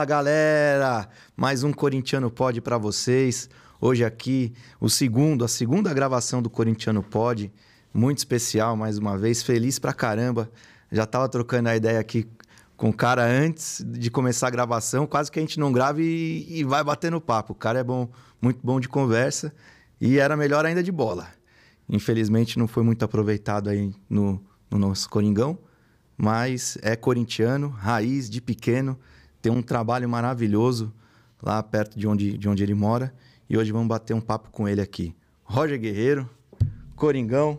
Fala galera, mais um Corintiano Pod para vocês. Hoje aqui o segundo, a segunda gravação do Corintiano Pod, muito especial mais uma vez, feliz pra caramba. Já tava trocando a ideia aqui com o cara antes de começar a gravação, quase que a gente não grave e, e vai batendo papo. O cara é bom, muito bom de conversa e era melhor ainda de bola. Infelizmente não foi muito aproveitado aí no, no nosso Coringão, mas é corintiano, raiz de pequeno tem um trabalho maravilhoso lá perto de onde, de onde ele mora. E hoje vamos bater um papo com ele aqui. Roger Guerreiro, Coringão,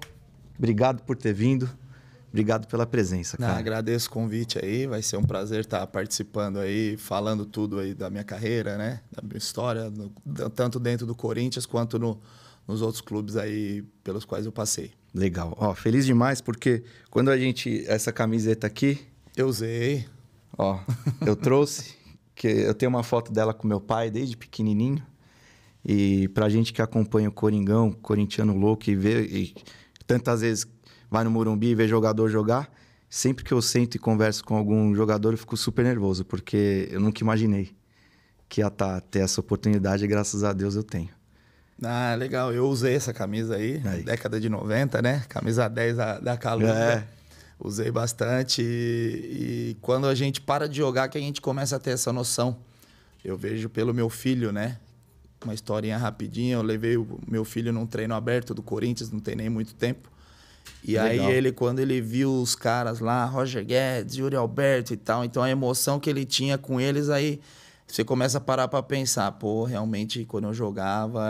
obrigado por ter vindo. Obrigado pela presença, ah, cara. Não, agradeço o convite aí, vai ser um prazer estar participando aí, falando tudo aí da minha carreira, né? Da minha história, no, tanto dentro do Corinthians quanto no, nos outros clubes aí pelos quais eu passei. Legal. Ó, feliz demais porque quando a gente essa camiseta aqui, eu usei. Ó, eu trouxe que eu tenho uma foto dela com meu pai desde pequenininho. E pra gente que acompanha o Coringão, corintiano louco e vê e tantas vezes vai no Murumbi e vê jogador jogar, sempre que eu sento e converso com algum jogador, eu fico super nervoso, porque eu nunca imaginei que ia tá, ter essa oportunidade, e graças a Deus eu tenho. Ah, legal. Eu usei essa camisa aí, aí. década de 90, né? Camisa 10 da, da Calunga. É usei bastante. E, e, quando a gente para de jogar, que a gente começa a ter essa noção. Eu vejo pelo meu filho, né? Uma historinha rapidinha. Eu levei o meu filho num treino aberto do Corinthians, não tem nem muito tempo. E Legal. aí ele, quando ele viu os caras lá, Roger Guedes, Yuri Alberto e tal, então a emoção que ele tinha com eles aí você começa a parar para pensar, pô, realmente quando eu jogava,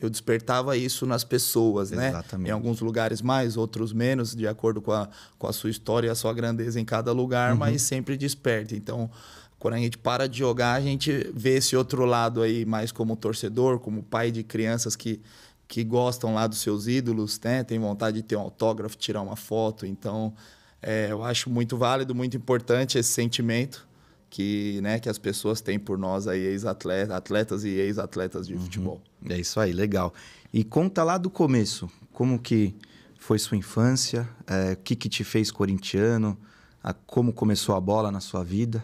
eu despertava isso nas pessoas, né? Exatamente. Em alguns lugares mais, outros menos, de acordo com a, com a sua história e a sua grandeza em cada lugar, uhum. mas sempre desperta. Então, quando a gente para de jogar, a gente vê esse outro lado aí, mais como torcedor, como pai de crianças que, que gostam lá dos seus ídolos, né? Tem vontade de ter um autógrafo, tirar uma foto. Então, é, eu acho muito válido, muito importante esse sentimento que, né, que as pessoas têm por nós aí, ex-atletas atletas e ex-atletas de uhum. futebol. É isso aí, legal. E conta lá do começo, como que foi sua infância, eh, o que, que te fez corintiano, a, como começou a bola na sua vida?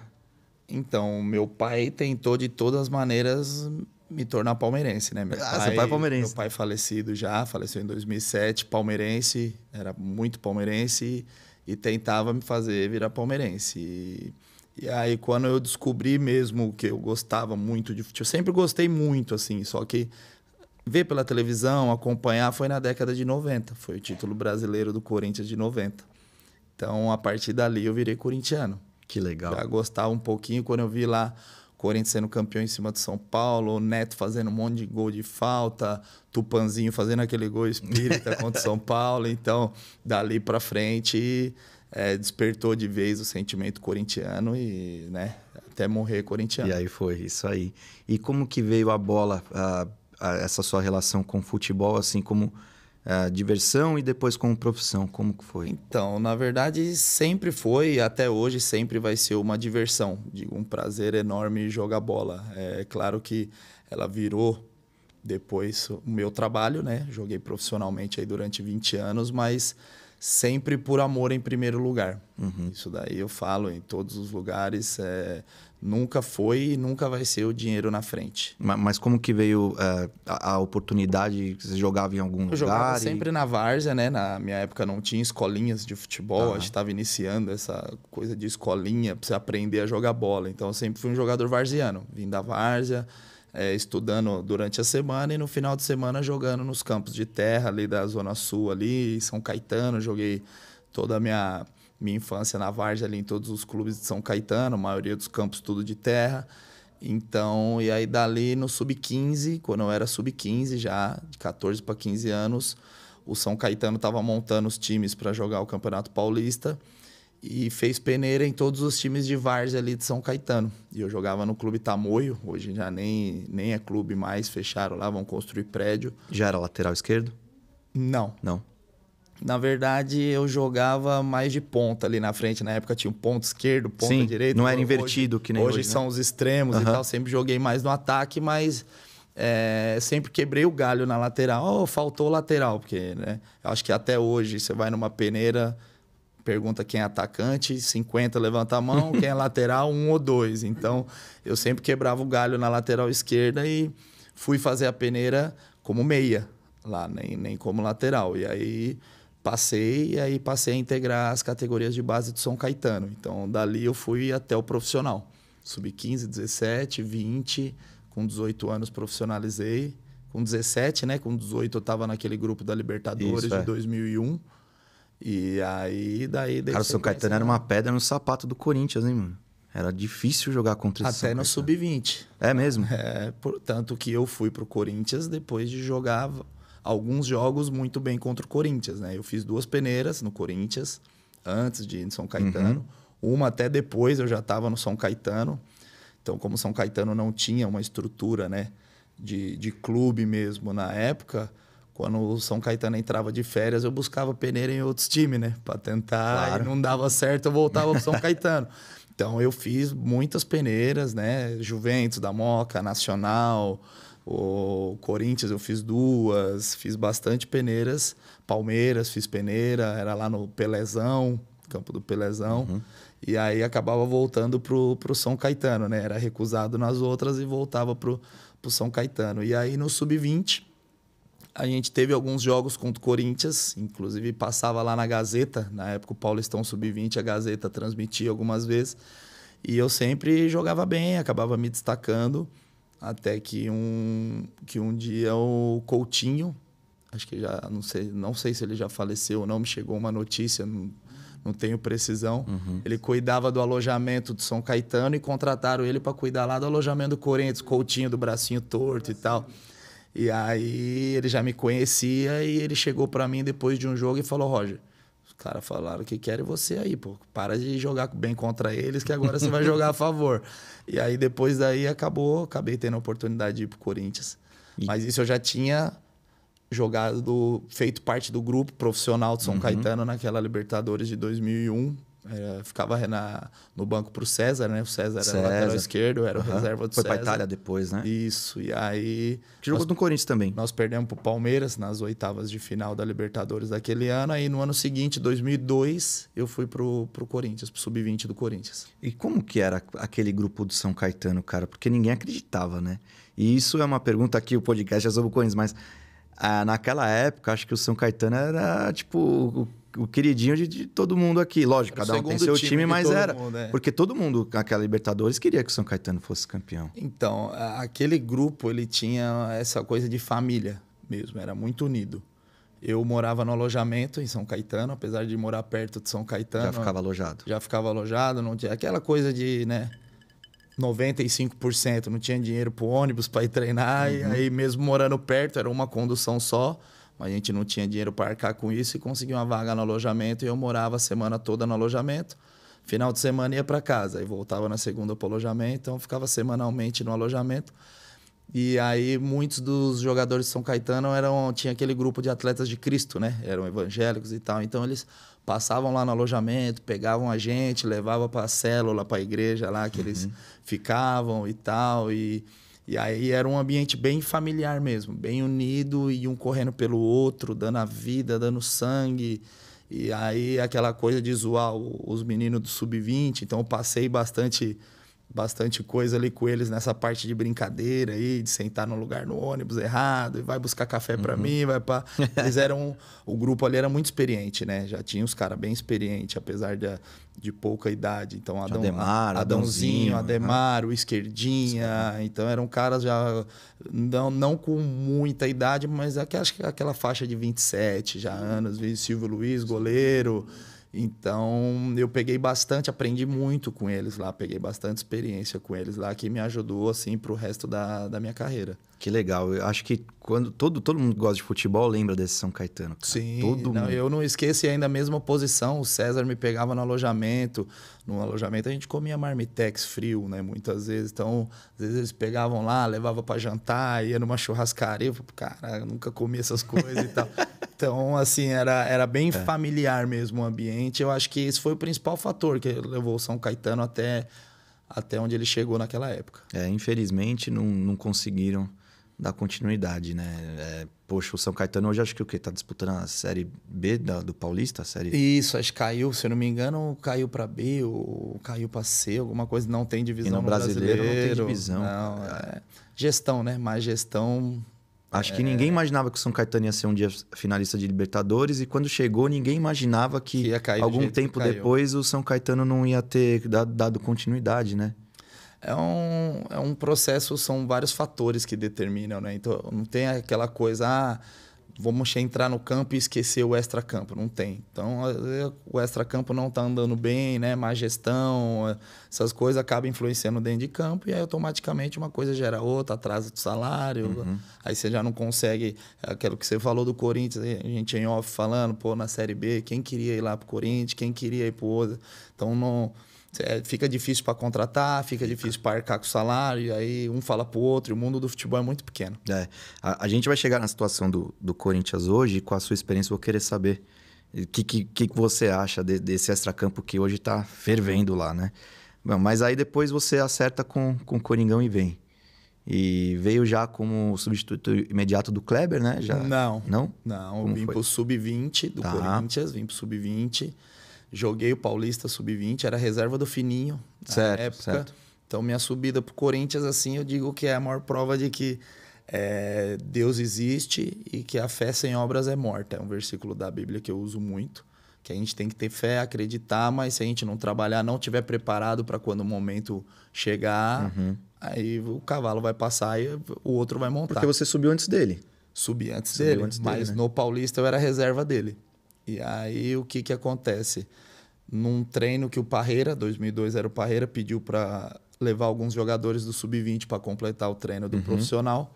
Então, meu pai tentou de todas as maneiras me tornar palmeirense, né? Meu ah, pai, seu pai é palmeirense. Meu pai é falecido já, faleceu em 2007, palmeirense, era muito palmeirense e tentava me fazer virar palmeirense. E e aí, quando eu descobri mesmo que eu gostava muito de futebol, sempre gostei muito, assim, só que ver pela televisão, acompanhar, foi na década de 90. Foi o título brasileiro do Corinthians de 90. Então, a partir dali, eu virei corintiano. Que legal. Já gostava um pouquinho quando eu vi lá o Corinthians sendo campeão em cima de São Paulo, o Neto fazendo um monte de gol de falta, Tupanzinho fazendo aquele gol espírita contra São Paulo. Então, dali para frente. E é, despertou de vez o sentimento corintiano e, né, até morrer corintiano. E aí foi, isso aí. E como que veio a bola, a, a, essa sua relação com o futebol, assim como a diversão e depois como profissão? Como que foi? Então, na verdade, sempre foi, até hoje, sempre vai ser uma diversão. Digo, um prazer enorme jogar bola. É claro que ela virou depois o meu trabalho, né? Joguei profissionalmente aí durante 20 anos, mas sempre por amor em primeiro lugar. Uhum. Isso daí eu falo em todos os lugares. É, nunca foi e nunca vai ser o dinheiro na frente. Mas, mas como que veio é, a, a, oportunidade? Você jogava em algum eu lugar? jogava e... sempre na várzea, né? Na minha época não tinha escolinhas de futebol. Uhum. A gente estava iniciando essa coisa de escolinha para você aprender a jogar bola. Então eu sempre fui um jogador varziano. Vim da várzea é, estudando durante a semana e no final de semana jogando nos campos de terra ali da Zona Sul, ali, São Caetano. Joguei toda a minha, minha infância na Vargem, ali em todos os clubes de São Caetano, a maioria dos campos tudo de terra. Então, e aí dali no sub-15, quando eu era sub-15 já, de 14 para 15 anos, o São Caetano estava montando os times para jogar o Campeonato Paulista e fez peneira em todos os times de várzea ali de São Caetano. E eu jogava no Clube Tamoio, hoje já nem, nem é clube mais, fecharam lá, vão construir prédio. Já era lateral esquerdo? Não. Não. Na verdade, eu jogava mais de ponta ali na frente. Na época tinha um ponto esquerdo, ponta Sim, direita. Não era invertido hoje, que nem hoje. Hoje né? são os extremos uhum. e tal. Sempre joguei mais no ataque, mas é, sempre quebrei o galho na lateral. Oh, faltou lateral, porque né, acho que até hoje você vai numa peneira pergunta quem é atacante, 50 levanta a mão, quem é lateral, um ou dois. Então, eu sempre quebrava o galho na lateral esquerda e fui fazer a peneira como meia lá, nem, nem como lateral. E aí passei, e aí passei a integrar as categorias de base do São Caetano. Então, dali eu fui até o profissional. Subi 15, 17, 20, com 18 anos profissionalizei. Com 17, né? Com 18 eu estava naquele grupo da Libertadores Isso, de 2001 é. E aí, daí... Cara, o São Caetano era uma pedra no sapato do Corinthians, hein, mano? Era difícil jogar contra esse Até São no Sub-20. É mesmo? É, portanto que eu fui pro Corinthians depois de jogar alguns jogos muito bem contra o Corinthians, né? Eu fiz duas peneiras no Corinthians, antes de ir no São Caetano. Uhum. Uma até depois, eu já estava no São Caetano. Então, como São Caetano não tinha uma estrutura, né? De, de clube mesmo na época, quando o São Caetano entrava de férias, eu buscava peneira em outros times, né? Para tentar, claro. não dava certo, eu voltava para São Caetano. Então eu fiz muitas peneiras, né? Juventus, da Moca, Nacional, o Corinthians eu fiz duas, fiz bastante peneiras, Palmeiras fiz peneira, era lá no Pelezão, campo do Pelezão. Uhum. E aí acabava voltando pro, pro São Caetano, né? Era recusado nas outras e voltava pro, pro São Caetano. E aí no sub-20 a gente teve alguns jogos contra o Corinthians, inclusive passava lá na Gazeta, na época o Paulistão Sub-20, a Gazeta transmitia algumas vezes, e eu sempre jogava bem, acabava me destacando, até que um, que um dia o Coutinho, acho que já, não sei, não sei se ele já faleceu ou não, me chegou uma notícia, não, não tenho precisão, uhum. ele cuidava do alojamento do São Caetano e contrataram ele para cuidar lá do alojamento do Corinthians, Coutinho do bracinho torto e tal. E aí ele já me conhecia e ele chegou para mim depois de um jogo e falou: Roger, os caras falaram que querem você aí, pô. Para de jogar bem contra eles, que agora você vai jogar a favor. E aí depois daí acabou, acabei tendo a oportunidade de ir pro Corinthians. E... Mas isso eu já tinha jogado, feito parte do grupo profissional de São uhum. Caetano naquela Libertadores de 2001, era, é, ficava na, no banco pro César, né? O César, César. era lateral esquerdo, era uhum. o reserva do Foi César. Foi pra Itália depois, né? Isso, e aí... Que jogou no Corinthians também. Nós perdemos pro Palmeiras nas oitavas de final da Libertadores daquele ano. Aí no ano seguinte, 2002, eu fui pro, pro Corinthians, pro Sub-20 do Corinthians. E como que era aquele grupo do São Caetano, cara? Porque ninguém acreditava, né? E isso é uma pergunta aqui, o podcast é sobre o Corinthians, mas... Ah, naquela época, acho que o São Caetano era tipo o queridinho de, de todo mundo aqui. Lógico, era cada um tem seu time, time mas era. Mundo, é. Porque todo mundo, naquela Libertadores, queria que o São Caetano fosse campeão. Então, aquele grupo, ele tinha essa coisa de família mesmo, era muito unido. Eu morava no alojamento em São Caetano, apesar de morar perto de São Caetano. Já ficava alojado. Já ficava alojado, não tinha aquela coisa de, né, 95%, não tinha dinheiro pro ônibus para ir treinar, uhum. e aí mesmo morando perto, era uma condução só. A gente não tinha dinheiro para arcar com isso e conseguiu uma vaga no alojamento e eu morava a semana toda no alojamento. Final de semana ia para casa e voltava na segunda para o alojamento, então ficava semanalmente no alojamento. E aí muitos dos jogadores de São Caetano eram tinha aquele grupo de atletas de Cristo, né? Eram evangélicos e tal. Então eles passavam lá no alojamento, pegavam a gente, levavam para a célula, para a igreja lá que eles uhum. ficavam e tal e e aí era um ambiente bem familiar mesmo, bem unido e um correndo pelo outro, dando a vida, dando sangue. E aí aquela coisa de zoar os meninos do sub-20. Então eu passei bastante bastante coisa ali com eles nessa parte de brincadeira aí, de sentar no lugar no ônibus errado, e vai buscar café para uhum. mim, vai para eles eram o grupo ali era muito experiente, né? Já tinha os caras bem experientes, apesar de, de pouca idade. Então Adão, Ademar, Adãozinho, Adãozinho né? Ademar, o esquerdinha, então eram caras já não, não com muita idade, mas é acho que aquela faixa de 27 já uhum. anos, Silvio Luiz, goleiro. Então, eu peguei bastante, aprendi muito com eles lá, peguei bastante experiência com eles lá, que me ajudou, assim, para o resto da, da minha carreira. Que legal. Eu acho que quando todo, todo mundo gosta de futebol lembra desse São Caetano. Cara. Sim. Todo não, mundo. Eu não esqueci ainda a mesma posição. O César me pegava no alojamento. No alojamento a gente comia marmitex frio, né? Muitas vezes. Então, às vezes eles pegavam lá, levava para jantar, ia numa churrascaria. Eu, cara, eu nunca comi essas coisas e tal. Então, assim, era, era bem é. familiar mesmo o ambiente. Eu acho que esse foi o principal fator que levou o São Caetano até, até onde ele chegou naquela época. É, infelizmente não, não conseguiram dar continuidade, né? É, poxa, o São Caetano hoje acho que o quê? Tá disputando a Série B da, do Paulista? A série... Isso, acho que caiu, se eu não me engano, caiu para B ou caiu para C, alguma coisa. Não tem divisão e no, no brasileiro, brasileiro, Não tem divisão. Não, é... é. Gestão, né? Mais gestão... Acho é... que ninguém imaginava que o São Caetano ia ser um dia finalista de Libertadores e quando chegou ninguém imaginava que, que algum tempo depois o São Caetano não ia ter dado continuidade, né? é um, é um processo, são vários fatores que determinam, né? Então, não tem aquela coisa, ah, vamos entrar no campo e esquecer o extra-campo. Não tem. Então, o extra-campo não está andando bem, né? Má gestão, essas coisas acabam influenciando dentro de campo e aí automaticamente uma coisa gera outra, atraso do salário. Uhum. Aí você já não consegue... É aquilo que você falou do Corinthians, a gente em off falando, pô, na Série B, quem queria ir lá pro Corinthians, quem queria ir pro outro. Então, não é, fica difícil para contratar, fica difícil para arcar com o salário, e aí um fala para o outro, e o mundo do futebol é muito pequeno. É, a, a, gente vai chegar na situação do, do Corinthians hoje, e com a sua experiência, eu vou querer saber o que, que, que, você acha de, desse extracampo que hoje está fervendo lá, né? Bom, mas aí depois você acerta com, com o Coringão e vem. E veio já como substituto imediato do Kleber, né? Já... Não. Não? Não, eu vim para pro sub-20 do tá. Corinthians, vim pro sub-20. Joguei o Paulista Sub-20, era reserva do Fininho certo, na época. Certo. Então, minha subida pro Corinthians, assim, eu digo que é a maior prova de que é, Deus existe e que a fé sem obras é morta. É um versículo da Bíblia que eu uso muito, que a gente tem que ter fé, acreditar, mas se a gente não trabalhar, não tiver preparado para quando o momento chegar, uhum. aí o cavalo vai passar e o outro vai montar. Porque você subiu antes dele. Subi antes subiu dele, antes mas dele, né? no Paulista eu era reserva dele. E aí o que, que acontece? Num treino que o Parreira, 2002 era o Parreira, pediu para levar alguns jogadores do sub-20 para completar o treino do uhum. profissional.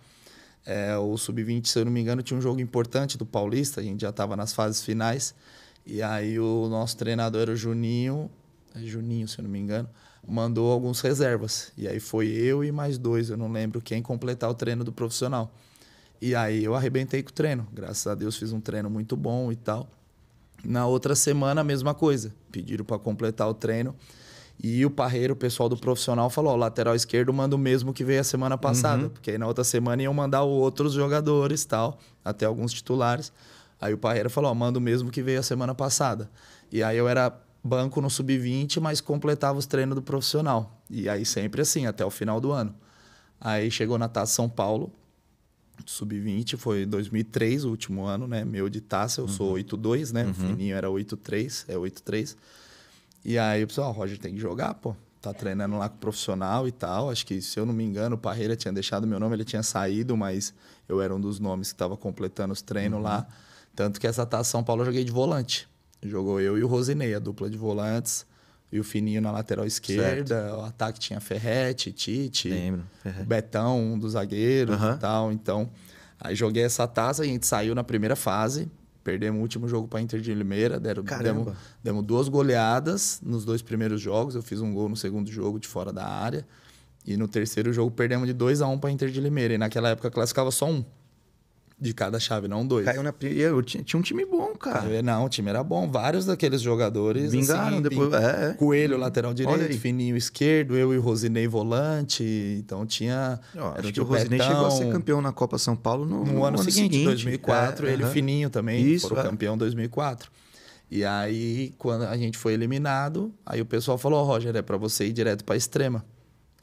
É, o sub-20, se eu não me engano, tinha um jogo importante do Paulista, a gente já estava nas fases finais. E aí o nosso treinador era o Juninho, é Juninho, se eu não me engano, mandou alguns reservas. E aí foi eu e mais dois, eu não lembro quem, completar o treino do profissional. E aí eu arrebentei com o treino. Graças a Deus fiz um treino muito bom e tal. Na outra semana, a mesma coisa. Pediram para completar o treino. E o Parreiro, o pessoal do profissional, falou: lateral esquerdo manda o mesmo que veio a semana uhum. passada. Uhum. Porque aí na outra semana iam mandar outros jogadores tal, até alguns titulares. Aí o Parreiro falou: manda o mesmo que veio a semana passada. E aí eu era banco no sub-20, mas completava os treinos do profissional. E aí sempre assim, até o final do ano. Aí chegou na Taça São Paulo, Sub-20 foi 2003, o último ano, né? Meu de taça, eu uhum. sou 8-2, né? Uhum. O fininho era 8-3, é 8-3. E aí o pessoal, ah, Roger tem que jogar, pô. Tá treinando lá com profissional e tal. Acho que, se eu não me engano, o Parreira tinha deixado meu nome, ele tinha saído, mas eu era um dos nomes que estava completando os treinos uhum. lá. Tanto que essa taça São Paulo eu joguei de volante. Jogou eu e o Rosinei, a dupla de volantes e o Fininho na lateral esquerda. Certo. O ataque tinha Ferrete, Tite, Lembro, Ferret. Betão, um dos zagueiros uhum. e tal. Então, aí joguei essa taça, e a gente saiu na primeira fase. Perdemos o último jogo para Inter de Limeira. Deram, demos, demos duas goleadas nos dois primeiros jogos. Eu fiz um gol no segundo jogo de fora da área. E no terceiro jogo perdemos de 2 a 1 um para Inter de Limeira. E naquela época classificava só um de cada chave, não dois. Caiu na eu tinha, tinha um time bom, cara. É, não, o time era bom. Vários daqueles jogadores. Assim, Vingaram assim, depois. É, é, Coelho, lateral direito, fininho esquerdo, eu e o Rosinei volante. Então tinha. Eu acho que o Rosinei chegou a ser campeão na Copa São Paulo no, no, no ano, ano, seguinte, seguinte 2004. É, ele uhum. fininho também. Isso. é. campeão em 2004. E aí, quando a gente foi eliminado, aí o pessoal falou: oh, Roger, é para você ir direto para extrema.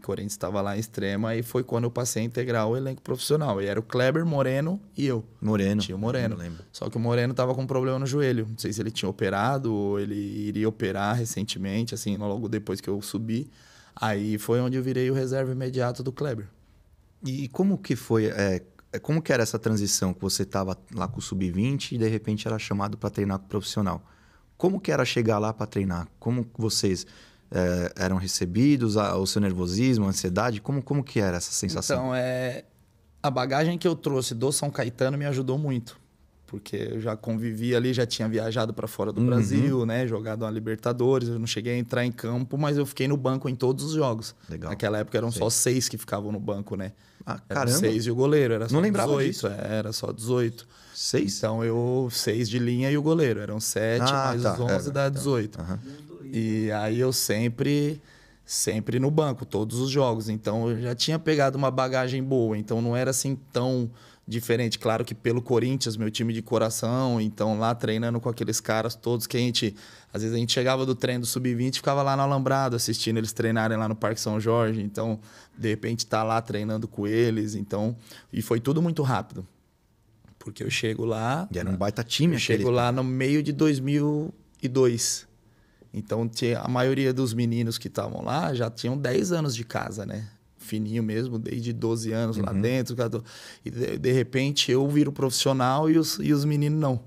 Corinthians estava lá em extrema e foi quando eu passei a integrar o elenco profissional. E era o Kleber, Moreno e eu. Moreno. Tinha o Moreno. Só que o Moreno estava com um problema no joelho. Não sei se ele tinha operado ou ele iria operar recentemente, assim, logo depois que eu subi. Aí foi onde eu virei o reserva imediato do Kleber. E como que foi... É, é como que era essa transição que você estava lá com o sub-20 e de repente era chamado para treinar com o profissional? Como que era chegar lá para treinar? Como vocês é, eram recebidos, a, o seu nervosismo, a ansiedade? Como, como que era essa sensação? Então, é, a bagagem que eu trouxe do São Caetano me ajudou muito. Porque eu já convivi ali, já tinha viajado para fora do uhum. Brasil, né? Jogado na Libertadores, eu não cheguei a entrar em campo, mas eu fiquei no banco em todos os jogos. Legal. Naquela época eram só seis que ficavam no banco, né? Ah, caramba. seis e o goleiro, era só não 18. Disso. Era só 18. Seis? Então eu, seis de linha e o goleiro. Eram sete, ah, mais tá. os onze é, dá tá. então. 18. Uhum. E aí eu sempre sempre no banco, todos os jogos. Então eu já tinha pegado uma bagagem boa, então não era assim tão diferente. Claro que pelo Corinthians, meu time de coração, então lá treinando com aqueles caras todos que a gente. Às vezes a gente chegava do treino do Sub-20 ficava lá no Alambrado assistindo eles treinarem lá no Parque São Jorge. Então, de repente, tá lá treinando com eles. Então, e foi tudo muito rápido. Porque eu chego lá. E era um baita time, eu aquele... Chego lá no meio de 2002. Então, a maioria dos meninos que estavam lá já tinham 10 anos de casa, né? Fininho mesmo, desde 12 anos uhum. lá dentro. E de, de, repente eu viro profissional e os, e os meninos não.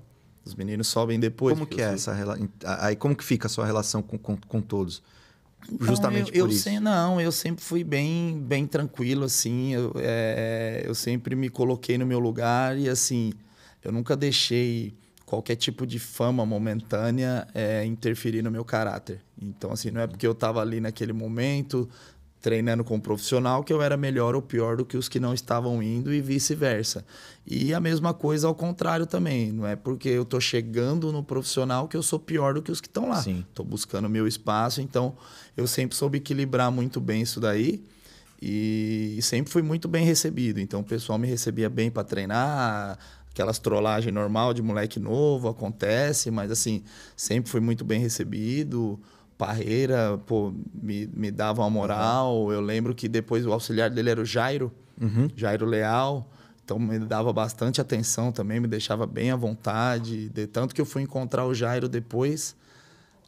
Os meninos sobem depois. Como que é essa relação? Aí como que fica a sua relação com, com, com todos? Então, Justamente eu, por eu isso. Sei, não, eu sempre fui bem, bem tranquilo, assim. Eu, é, eu sempre me coloquei no meu lugar e assim, eu nunca deixei qualquer tipo de fama momentânea é, interferir no meu caráter. Então, assim, não é porque eu estava ali naquele momento treinando com um profissional que eu era melhor ou pior do que os que não estavam indo e vice-versa. E a mesma coisa ao contrário também. Não é porque eu estou chegando no profissional que eu sou pior do que os que estão lá. Estou buscando meu espaço, então eu sempre soube equilibrar muito bem isso daí. E sempre fui muito bem recebido. Então o pessoal me recebia bem para treinar, aquelas trollagens normal de moleque novo, acontece, mas assim, sempre fui muito bem recebido. Parreira, pô, me, me dava uma moral. Eu lembro que depois o auxiliar dele era o Jairo, uhum. Jairo Leal. Então me dava bastante atenção também, me deixava bem à vontade. De tanto que eu fui encontrar o Jairo depois,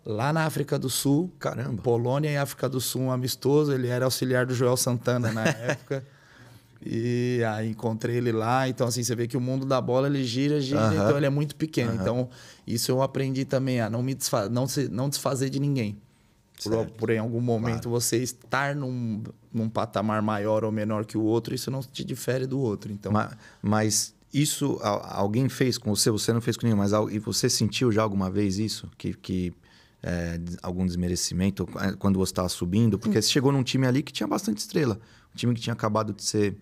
lá na África do Sul. Caramba. Polônia e África do Sul, um amistoso. Ele era auxiliar do Joel Santana na época. E aí encontrei ele lá. Então, assim, você vê que o mundo da bola ele gira, gira, uhum. então ele é muito pequeno. Uhum. Então, isso eu aprendi também, a não me desfa não se, não desfazer de ninguém. Por, por, em algum momento claro. você estar num, num patamar maior ou menor que o outro, isso não te difere do outro. Então... Mas, mas isso alguém fez com você, você não fez com ninguém, mas e você sentiu já alguma vez isso? Que, que é, algum desmerecimento eh, quando você estava subindo? Porque hum. você chegou num time ali que tinha bastante estrela. Um time que tinha acabado de ser,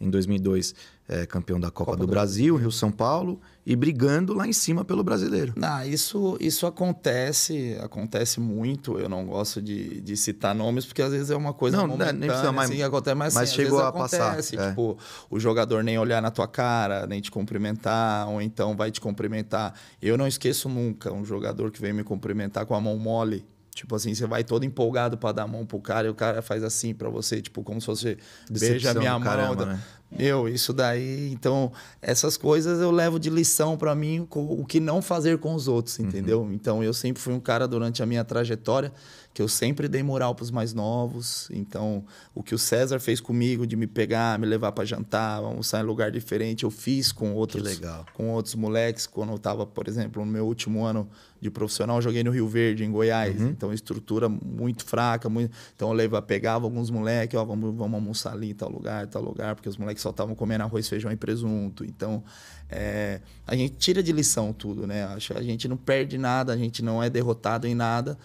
em 2002, é, campeão da Copa, Copa do, do, Brasil, Rio São Paulo, e brigando lá em cima pelo brasileiro. Não, ah, isso, isso acontece, acontece muito. Eu não gosto de, de citar nomes, porque às vezes é uma coisa não, é, nem precisa mais, assim, acontece, mas, mas sim, chegou a acontece, passar. É. Tipo, é. o jogador nem olhar na tua cara, nem te cumprimentar, ou então vai te cumprimentar. Eu não esqueço nunca um jogador que veio me cumprimentar com a mão mole Tipo assim, você vai todo empolgado para dar a mão pro cara e o cara faz assim para você, tipo, como se fosse Decepção beija minha mão. Caramba, né? Meu, isso daí. Então, essas coisas eu levo de lição para mim o que não fazer com os outros, uhum. entendeu? Uhum. Então, eu sempre fui um cara durante a minha trajetória que eu sempre dei moral para os mais novos. Então, o que o César fez comigo de me pegar, me levar para jantar, almoçar em lugar diferente, eu fiz com outros, com outros moleques. Quando eu estava, por exemplo, no meu último ano de profissional, joguei no Rio Verde, em Goiás. Uhum. Então, estrutura muito fraca. Muito... Então, eu levava, pegava alguns moleques, ó, vamos, vamos almoçar ali, tal lugar, tal lugar, porque os moleques que só estavam comendo arroz, feijão e presunto. Então, é, a gente tira de lição tudo, né? Acho a gente não perde nada, a gente não é derrotado em nada.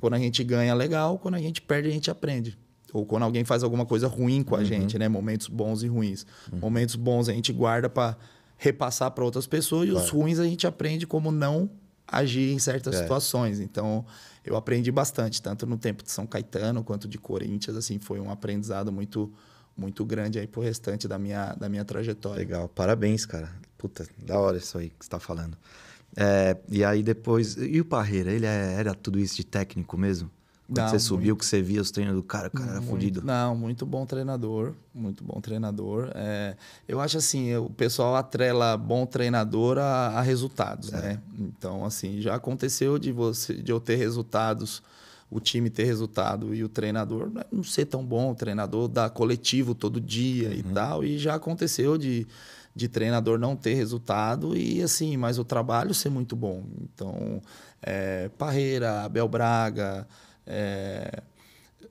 Quando a gente ganha, é legal. Quando a gente perde, a gente aprende. Ou quando alguém faz alguma coisa ruim com a uhum. gente, né? Momentos bons e ruins. Uhum. Momentos bons a gente guarda para repassar para outras pessoas claro. e os ruins a gente aprende como não agir em certas é. situações. Então, eu aprendi bastante, tanto no tempo de São Caetano quanto de Corinthians, assim, foi um aprendizado muito muito grande aí pro restante da minha, da minha trajetória. Legal, parabéns, cara. Puta, da hora isso aí que você tá falando. É, e aí depois. E o Parreira, ele é, era tudo isso de técnico mesmo? Quando não, você subiu, muito... que você via os treinos do cara, o cara era fodido. Não, muito bom treinador, muito bom treinador. É, eu acho assim, o pessoal atrela bom treinador a, a resultados, é. né? Então, assim, já aconteceu de você de eu ter resultados o time ter resultado e o treinador né, não ser tão bom, o treinador dar coletivo todo dia uhum. e tal, e já aconteceu de, de treinador não ter resultado e assim, mas o trabalho ser muito bom. Então, é, Parreira, Abel Braga, é,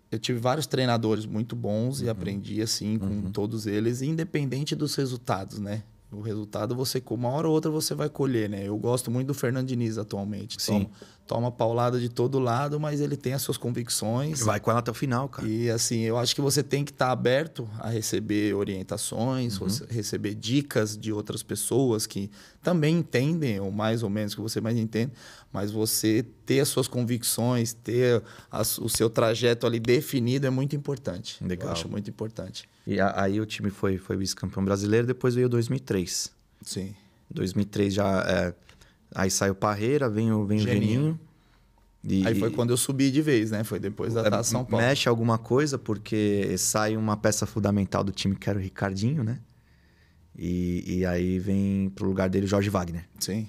eu tive vários treinadores muito bons uhum. e aprendi assim com uhum. todos eles, independente dos resultados, né? o resultado você uma hora ou outra você vai colher, né? Eu gosto muito do Fernando Diniz atualmente. Sim. Toma, toma paulada de todo lado, mas ele tem as suas convicções. Vai com ela até o final, cara. E assim, eu acho que você tem que estar tá aberto a receber orientações, uhum. receber dicas de outras pessoas que também entendem, ou mais ou menos que você mais entende, mas você ter as suas convicções, ter a, o seu trajeto ali definido é muito importante. Legal. Eu acho muito importante. E a, aí o time foi, foi vice-campeão brasileiro, depois veio 2003. Sim. 2003 já. É, aí sai o Parreira, vem o, vem Geninho. o Geninho. E, aí foi quando eu subi de vez, né? Foi depois da é, Taça São Paulo. Mexe alguma coisa, porque sai uma peça fundamental do time que era o Ricardinho, né? E, e aí vem pro lugar dele o Jorge Wagner. Sim.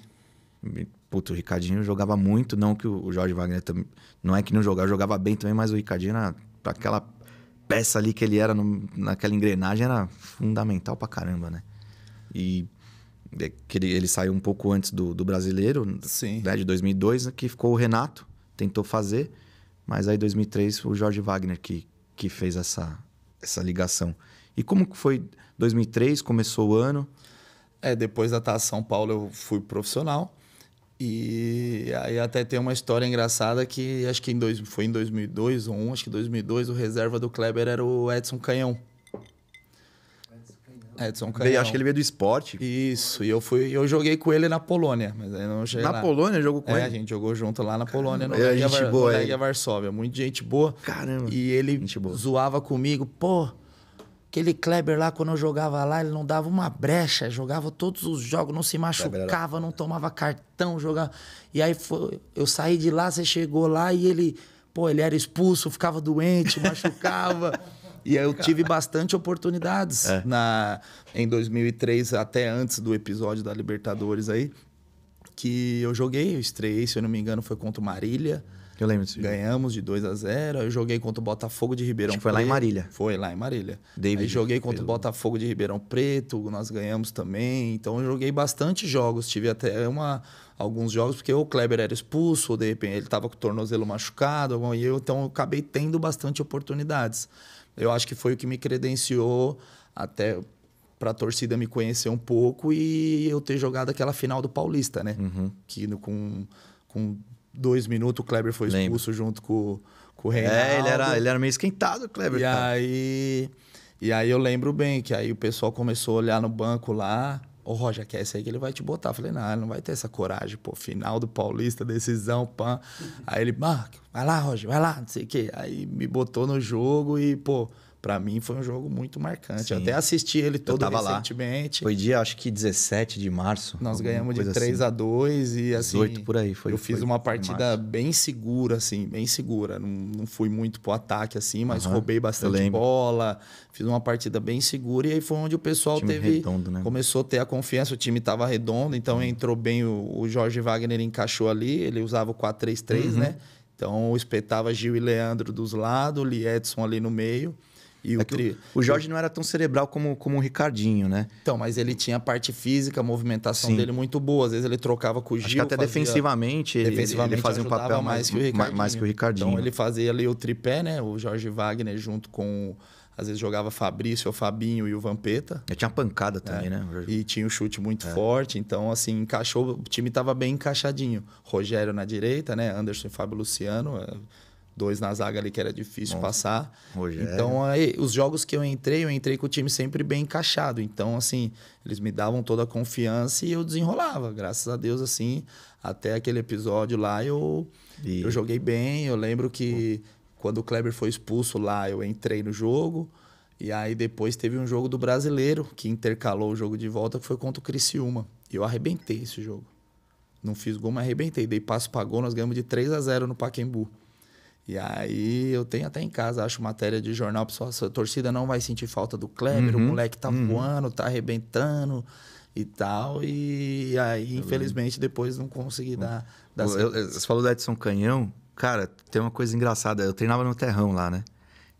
Puto, o Ricardinho jogava muito, não que o Jorge Wagner também. Não é que não jogava, jogava bem também, mas o Ricardinho era aquela peça ali que ele era no, naquela engrenagem era fundamental pra caramba, né? E é que ele, ele saiu um pouco antes do, do brasileiro, Sim. Né, de 2002, que ficou o Renato, tentou fazer, mas aí em 2003 o Jorge Wagner que, que fez essa, essa ligação. E como que foi 2003, começou o ano? É, depois da Taça São Paulo eu fui profissional. E aí até tem uma história engraçada que acho que em dois, foi em 2002 ou um, acho que 2002 o reserva do Kleber era o Edson Canhão. Edson Canhão. Veio, acho que ele veio do esporte. Isso, e eu fui, eu joguei com ele na Polônia, mas aí não Na lá. Polônia jogou com é, ele? a gente jogou junto lá na Polônia, Caramba, no Legia, gente boa, no Legia Varsóvia, muito gente boa. Caramba. E ele boa. zoava comigo, pô, Aquele Kleber lá, quando eu jogava lá, ele não dava uma brecha, jogava todos os jogos, não se machucava, não tomava cartão, jogava. E aí foi, eu saí de lá, você chegou lá e ele, pô, ele era expulso, ficava doente, machucava. e aí eu tive bastante oportunidades é. na em 2003, até antes do episódio da Libertadores aí, que eu joguei, eu estreiei, se eu não me engano, foi contra o Marília. Eu lembro disso. Ganhamos de 2 a 0 Eu joguei contra o Botafogo de Ribeirão Acho Preto. Foi lá em Marília. Foi lá em Marília. David aí joguei contra pelo... o Botafogo de Ribeirão Preto, nós ganhamos também. Então eu joguei bastante jogos. Tive até uma, alguns jogos, porque o Kleber era expulso, ou de repente ele estava com o tornozelo machucado, e eu, então eu acabei tendo bastante oportunidades. Eu acho que foi o que me credenciou até para a torcida me conhecer um pouco e eu ter jogado aquela final do Paulista, né? Uhum. Que no, com, com dois minutos, o Kleber foi expulso junto com, com o Reinaldo. É, ele era, ele era meio esquentado, o Kleber. E cara. aí. E aí eu lembro bem que aí o pessoal começou a olhar no banco lá. Ô, oh, Roger, quer esse aí que ele vai te botar. falei, não, ele não vai ter essa coragem, pô. Final do Paulista, decisão, pã. Aí ele, ah, vai lá, Roger, vai lá, não sei o quê. Aí me botou no jogo e, pô, para mim foi um jogo muito marcante. até assisti ele todo recentemente. Lá. Foi dia, acho que 17 de março. Nós ganhamos de 3 assim. a 2 e assim. 18 por aí foi. Eu fiz foi uma partida bem segura assim, bem segura. Não, não fui muito pro ataque assim, mas uhum, roubei bastante bola. Fiz uma partida bem segura e aí foi onde o pessoal o teve redondo, né? começou a ter a confiança, o time tava redondo, então uhum. entrou bem o, o, Jorge Wagner encaixou ali, ele usava o 4-3-3, uhum. né? Então, espetava Gil e Leandro dos lados, o Liedson ali no meio. E o, é o Jorge não era tão cerebral como, como o Ricardinho, né? Então, mas ele tinha a parte física, a movimentação Sim. dele muito boa. Às vezes ele trocava com o Gil. Acho que até fazia... defensivamente, ele, defensivamente ele fazia um papel mais, que mais que o Ricardinho. Então ele fazia ali o tripé, né? O Jorge Wagner junto com às vezes jogava Fabrício, o Fabinho e o Vampeta. E tinha pancada também, é. né? E tinha o chute muito é. forte, então assim, encaixou, o time estava bem encaixadinho. Rogério na direita, né? Anderson e Fábio Luciano, é, dois na zaga ali que era difícil Bom, passar. Rogério. Então, aí, os jogos que eu entrei, eu entrei com o time sempre bem encaixado. Então, assim, eles me davam toda a confiança e eu desenrolava. Graças a Deus, assim, até aquele episódio lá eu, e... eu joguei bem. Eu lembro que quando o Kleber foi expulso lá, eu entrei no jogo. E aí depois teve um jogo do brasileiro que intercalou o jogo de volta, que foi contra o Criciúma. E eu arrebentei esse jogo. Não fiz gol, mas arrebentei. Dei passo pra gol, nós ganhamos de 3 a 0 no Paquembu. E aí eu tenho até em casa, acho matéria de jornal, pessoal, a torcida não vai sentir falta do Kleber, uhum, o moleque tá uhum. voando, tá arrebentando e tal. E aí, tá eu infelizmente, lembro. depois não consegui hum. dar. dar eu, eu, você falou do Edson Canhão, cara, tem uma coisa engraçada. Eu treinava no terrão lá, né?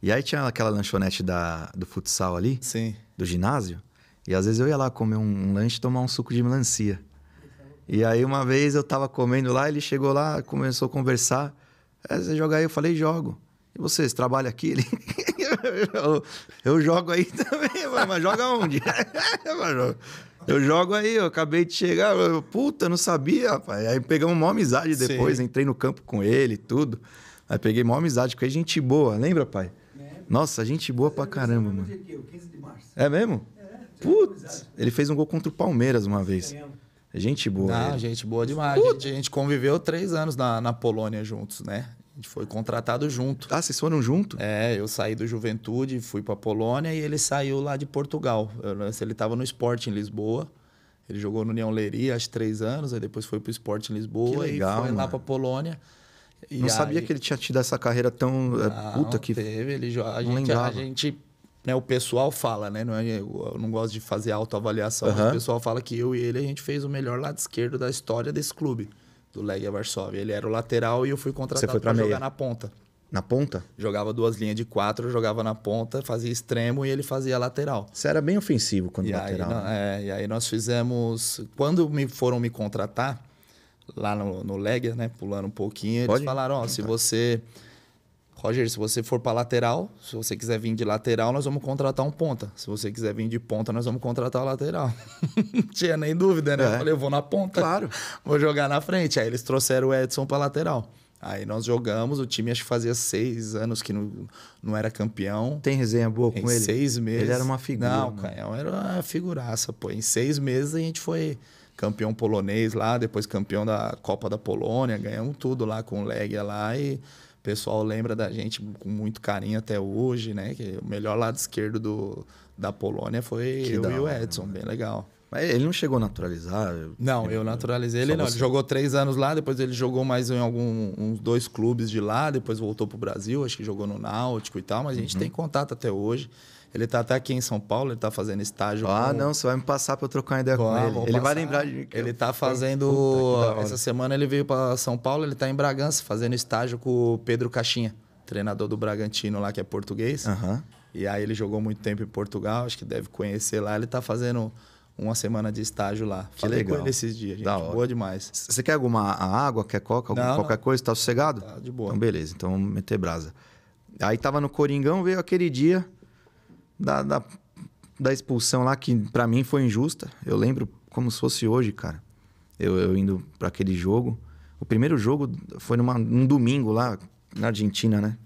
E aí tinha aquela lanchonete da, do futsal ali, Sim. do ginásio. E às vezes eu ia lá comer um, um lanche e tomar um suco de melancia. E aí uma vez eu tava comendo lá, ele chegou lá, começou a conversar. É, você joga aí? Eu falei, jogo. E vocês, trabalha aqui? Ele... eu, eu, jogo aí também, mas joga onde? eu jogo aí, eu acabei de chegar. Eu, Puta, não sabia, rapaz. Aí pegamos uma amizade depois, Sim. entrei no campo com ele e tudo. Aí peguei uma amizade, porque é gente boa, lembra, pai? É. Nossa, gente boa pra caramba, mano. É mesmo? É, Putz, ele fez um gol contra o Palmeiras uma vez. Gente boa. Ah, gente boa demais. Puta. A gente, a gente conviveu três anos na, na Polônia juntos, né? A gente foi contratado junto. Ah, vocês foram junto? É, eu saí do Juventude, fui para Polônia e ele saiu lá de Portugal. ele estava no esporte em Lisboa. Ele jogou no União Leiria há três anos, aí depois foi para o esporte em Lisboa que legal, e foi mano. lá para Polônia. E não aí... sabia que ele tinha tido essa carreira tão é, não, puta que teve. Ele a não gente, a gente né, o pessoal fala, né? Não é, eu não gosto de fazer autoavaliação, uhum. mas o pessoal fala que eu e ele a gente fez o melhor lado esquerdo da história desse clube do Legia Varsóvia. Ele era o lateral e eu fui contratado para jogar na ponta. Na ponta? Jogava duas linhas de quatro, jogava na ponta, fazia extremo e ele fazia lateral. Você era bem ofensivo quando e lateral. Aí, né? é, e aí nós fizemos. Quando me foram me contratar, lá no, no Legia, né? Pulando um pouquinho, eles Pode? falaram: ó, oh, se você Roger, se você for para lateral, se você quiser vir de lateral, nós vamos contratar um ponta. Se você quiser vir de ponta, nós vamos contratar o lateral. Não tinha nem dúvida, né? É. Eu falei, eu vou na ponta. Claro. Vou jogar na frente. Aí eles trouxeram o Edson para lateral. Aí nós jogamos, o time acho que fazia seis anos que não, não era campeão. Tem resenha boa com em ele? Seis meses. Ele era uma figura. Não, o né? Canhão era uma figuraça, pô. Em seis meses a gente foi campeão polonês lá, depois campeão da Copa da Polônia, ganhamos tudo lá com o Legia lá e pessoal lembra da gente com muito carinho até hoje, né? Que o melhor lado esquerdo do, da Polônia foi que eu e o Edson, né? bem legal. Mas ele não chegou a naturalizar? Não, eu naturalizei ele, não. Você... Ele jogou três anos lá, depois ele jogou mais em algum, uns dois clubes de lá, depois voltou para o Brasil, acho que jogou no Náutico e tal, mas a gente uhum. tem contato até hoje. Ele tá até aqui em São Paulo, ele tá fazendo estágio. Ah, com... não, você vai me passar para eu trocar uma ideia com ele. Ele passar. vai assim. lembrar de. Ele tá fazendo. Puta, Essa semana ele veio para São Paulo, ele tá em Bragança, fazendo estágio com o Pedro Caixinha, treinador do Bragantino lá, que é português. Uhum. E aí ele jogou muito tempo em Portugal, acho que deve conhecer lá. Ele tá fazendo uma semana de estágio lá. Que Falei legal. com ele esses dias, gente. Da hora. Boa demais. Você quer alguma água, quer coca, não, qualquer não. coisa? Tá sossegado? Tá de boa. Então, beleza. Então, meter brasa. Aí tava no Coringão, veio aquele dia da, da, da expulsão lá, que para mim foi injusta. Eu lembro como se fosse hoje, cara. Eu, eu indo para aquele jogo. O primeiro jogo foi numa, num domingo lá na Argentina, né?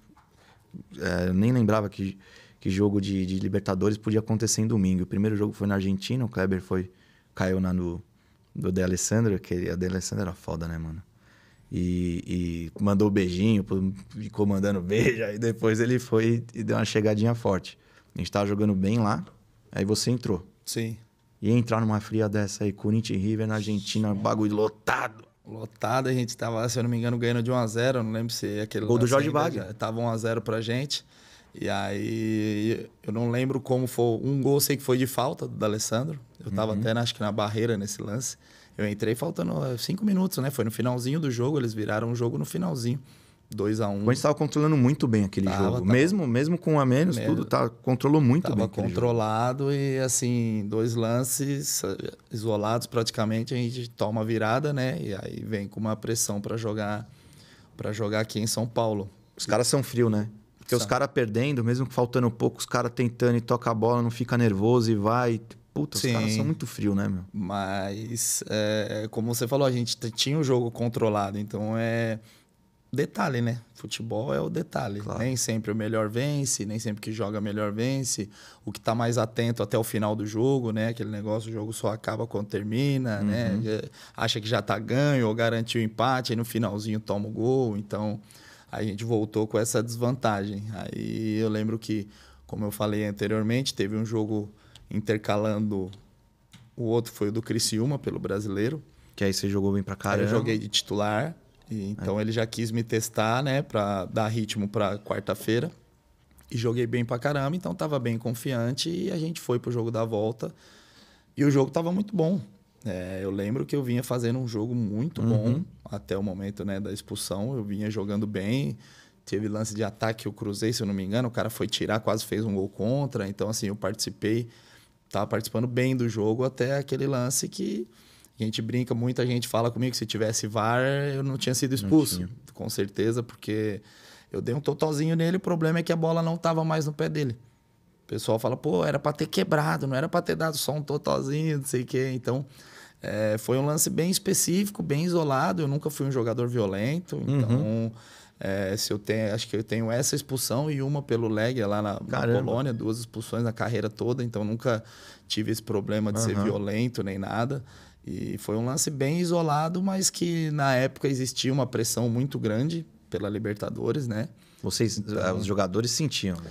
É, eu nem lembrava que, que jogo de, de, Libertadores podia acontecer em domingo. O primeiro jogo foi na Argentina, o Kleber foi, caiu na no, do De Alessandro, que a De Alessandro era foda, né, mano? E, e mandou um beijinho, ficou mandando beijo, aí depois ele foi e deu uma chegadinha forte. A gente tava jogando bem lá, aí você entrou. Sim. E entrar numa fria dessa aí, Corinthians River na Argentina, bagulho lotado. Lotado, a gente tava, se eu não me engano, ganhando de 1x0, não lembro se aquele. Gol do Jorge Wagner. Tava 1x0 pra gente. E aí, eu não lembro como foi. Um gol, sei que foi de falta do Alessandro. Eu tava uhum. até, acho que na barreira nesse lance. Eu entrei faltando é, cinco minutos, né? Foi no finalzinho do jogo, eles viraram o jogo no finalzinho. 2 a 1 um. A gente estava controlando muito bem aquele tava, jogo. Tava. Mesmo, mesmo com a menos, mesmo. tudo tá, controlou muito tava bem. Tava controlado e, assim, dois lances eh, isolados praticamente, a gente toma virada, né? E aí vem com uma pressão para jogar para jogar aqui em São Paulo. Os caras são frio, né? Porque são. os caras perdendo, mesmo faltando pouco, os caras tentando e toca a bola, não fica nervoso e vai. Puta, Sim. os caras são muito frios, né, meu? Mas, é, como você falou, a gente tinha o jogo controlado, então é detalhe, né? Futebol é o detalhe. Claro. Nem sempre o melhor vence, nem sempre que joga melhor vence. O que está mais atento até o final do jogo, né? Aquele negócio, o jogo só acaba quando termina, né? uhum. né? Acha que já está ganho ou garantiu o empate, aí no finalzinho toma o gol. Então, a gente voltou com essa desvantagem. Aí eu lembro que, como eu falei anteriormente, teve um jogo intercalando... O outro foi o do Criciúma, pelo brasileiro. Que aí você jogou bem pra caramba. Aí eu joguei de titular. E, é. então é. ele já quis me testar, né, para dar ritmo para quarta-feira. E joguei bem pra caramba, então tava bem confiante e a gente foi pro jogo da volta. E o jogo tava muito bom. É, eu lembro que eu vinha fazendo um jogo muito uhum. bom até o momento né, da expulsão. Eu vinha jogando bem. Teve lance de ataque, eu cruzei, se eu não me engano. O cara foi tirar, quase fez um gol contra. Então, assim, eu participei, estava participando bem do jogo até aquele lance que gente brinca, muita gente fala comigo que se tivesse VAR, eu não tinha sido expulso. Com certeza, porque eu dei um totozinho nele, o problema é que a bola não estava mais no pé dele. O pessoal fala, pô, era para ter quebrado, não era para ter dado só um totozinho, não sei o quê. Então, é, foi um lance bem específico, bem isolado. Eu nunca fui um jogador violento, uhum. então... Uhum é, se eu tenho, acho que eu tenho essa expulsão e uma pelo leg é lá na, na, Polônia, duas expulsões na carreira toda, então nunca tive esse problema de uhum. ser violento nem nada. E foi um lance bem isolado, mas que na época existia uma pressão muito grande pela Libertadores, né? Vocês, então, ah, os jogadores sentiam. Né?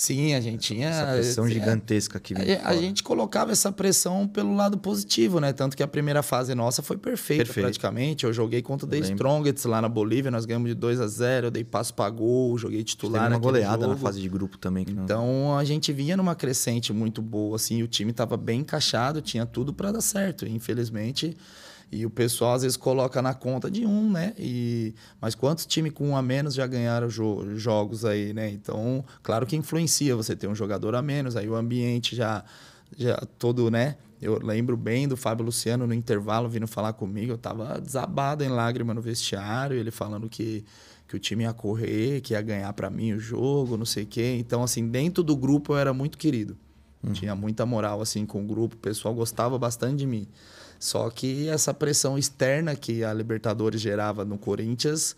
Sim, a gente tinha. Essa pressão é, gigantesca que vinha. É, a, a gente colocava essa pressão pelo lado positivo, né? Tanto que a primeira fase nossa foi perfeita, Perfeito. praticamente. Eu joguei contra o The Strongest lá na Bolívia, nós ganhamos de 2 a 0 eu dei passo pra gol, joguei titular. Teve uma goleada jogo. na fase de grupo também. então não... a gente vinha numa crescente muito boa, assim, o time estava bem encaixado, tinha tudo para dar certo. infelizmente. E o pessoal às vezes coloca na conta de um, né? E, mas quantos times com um a menos já ganharam jo jogos aí, né? Então, claro que influencia você ter um jogador a menos, aí o ambiente já, já todo, né? Eu lembro bem do Fábio Luciano no intervalo vindo falar comigo, eu tava desabado em lágrima no vestiário, ele falando que que o time ia correr, que ia ganhar para mim o jogo, não sei o quê. Então, assim, dentro do grupo eu era muito querido. Uhum. Tinha muita moral, assim, com o grupo. O pessoal gostava bastante de mim. Só que essa pressão externa que a Libertadores gerava no Corinthians,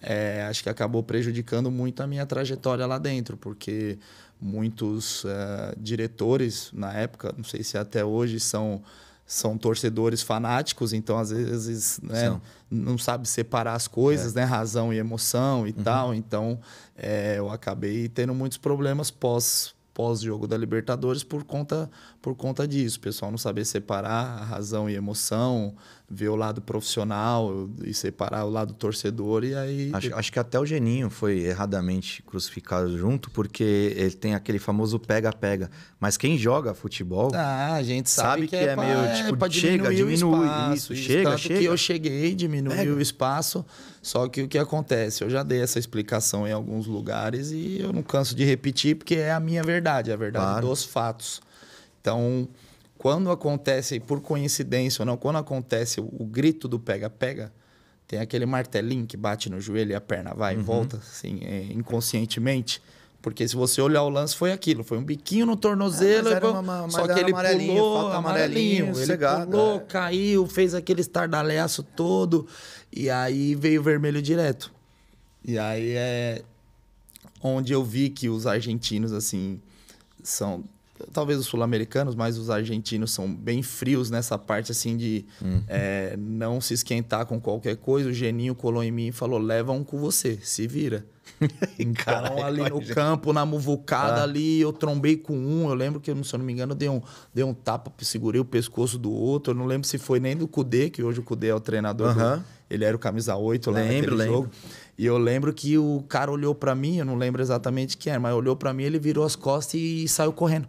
é, acho que acabou prejudicando muito a minha trajetória lá dentro, porque muitos é, diretores na época, não sei se até hoje são são torcedores fanáticos, então às vezes né, não sabe separar as coisas, é. né, razão e emoção e uhum. tal. Então é, eu acabei tendo muitos problemas pós pós-jogo da Libertadores por conta, por conta disso. O pessoal não saber separar a razão e a emoção, ver o lado profissional e separar o lado torcedor e aí acho, acho, que até o Geninho foi erradamente crucificado junto porque ele tem aquele famoso pega pega mas quem joga futebol ah, a gente sabe, sabe que, que, é, é meio é, tipo chega diminui espaço, isso, chega chega que eu cheguei diminui o espaço só que o que acontece eu já dei essa explicação em alguns lugares e eu não canso de repetir porque é a minha verdade é a verdade claro. dos fatos então quando acontece, por coincidência ou não, quando acontece o, o grito do pega-pega, tem aquele martelinho que bate no joelho e a perna vai uhum. e volta, assim, é, inconscientemente. Porque se você olhar o lance, foi aquilo. Foi um biquinho no tornozelo. É, uma, só que ele pulou, amarelinho, ele cegado, pulou, é. caiu, fez aquele estardalhaço todo. E aí veio vermelho direto. E aí é onde eu vi que os argentinos, assim, são talvez os sul-americanos, mas os argentinos são bem frios nessa parte assim de uhum. é, não se esquentar com qualquer coisa. O Geninho colou em mim e falou: leva um com você, se vira. Então, Carai, ali no campo, na muvucada ah. ali, eu trombei com um. Eu lembro que, se eu não me engano, dei um, dei um tapa, segurei o pescoço do outro. Eu não lembro se foi nem do Cude que hoje o Cude é o treinador. do... ele era o camisa 8 lá lembro, lembro. jogo. E eu lembro que o cara olhou para mim, eu não lembro exatamente quem era, mas olhou para mim, ele virou as costas e saiu correndo.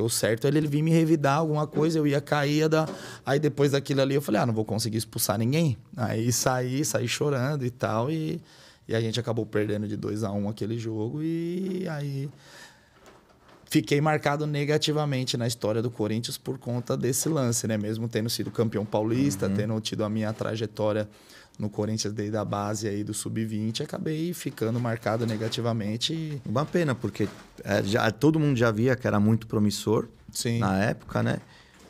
Porque o certo era é ele vir me revidar alguma coisa, eu ia cair, da Aí depois daquilo ali eu falei, ah, não vou conseguir expulsar ninguém. Aí saí, saí chorando e tal, e, e a gente acabou perdendo de 2 a 1 um aquele jogo, e aí fiquei marcado negativamente na história do Corinthians por conta desse lance, né? Mesmo tendo sido campeão paulista, uhum. tendo tido a minha trajetória no Corinthians desde a base aí do sub-20, acabei ficando marcado negativamente. Uma pena, porque é, já, todo mundo já via que era muito promissor Sim. na época, né?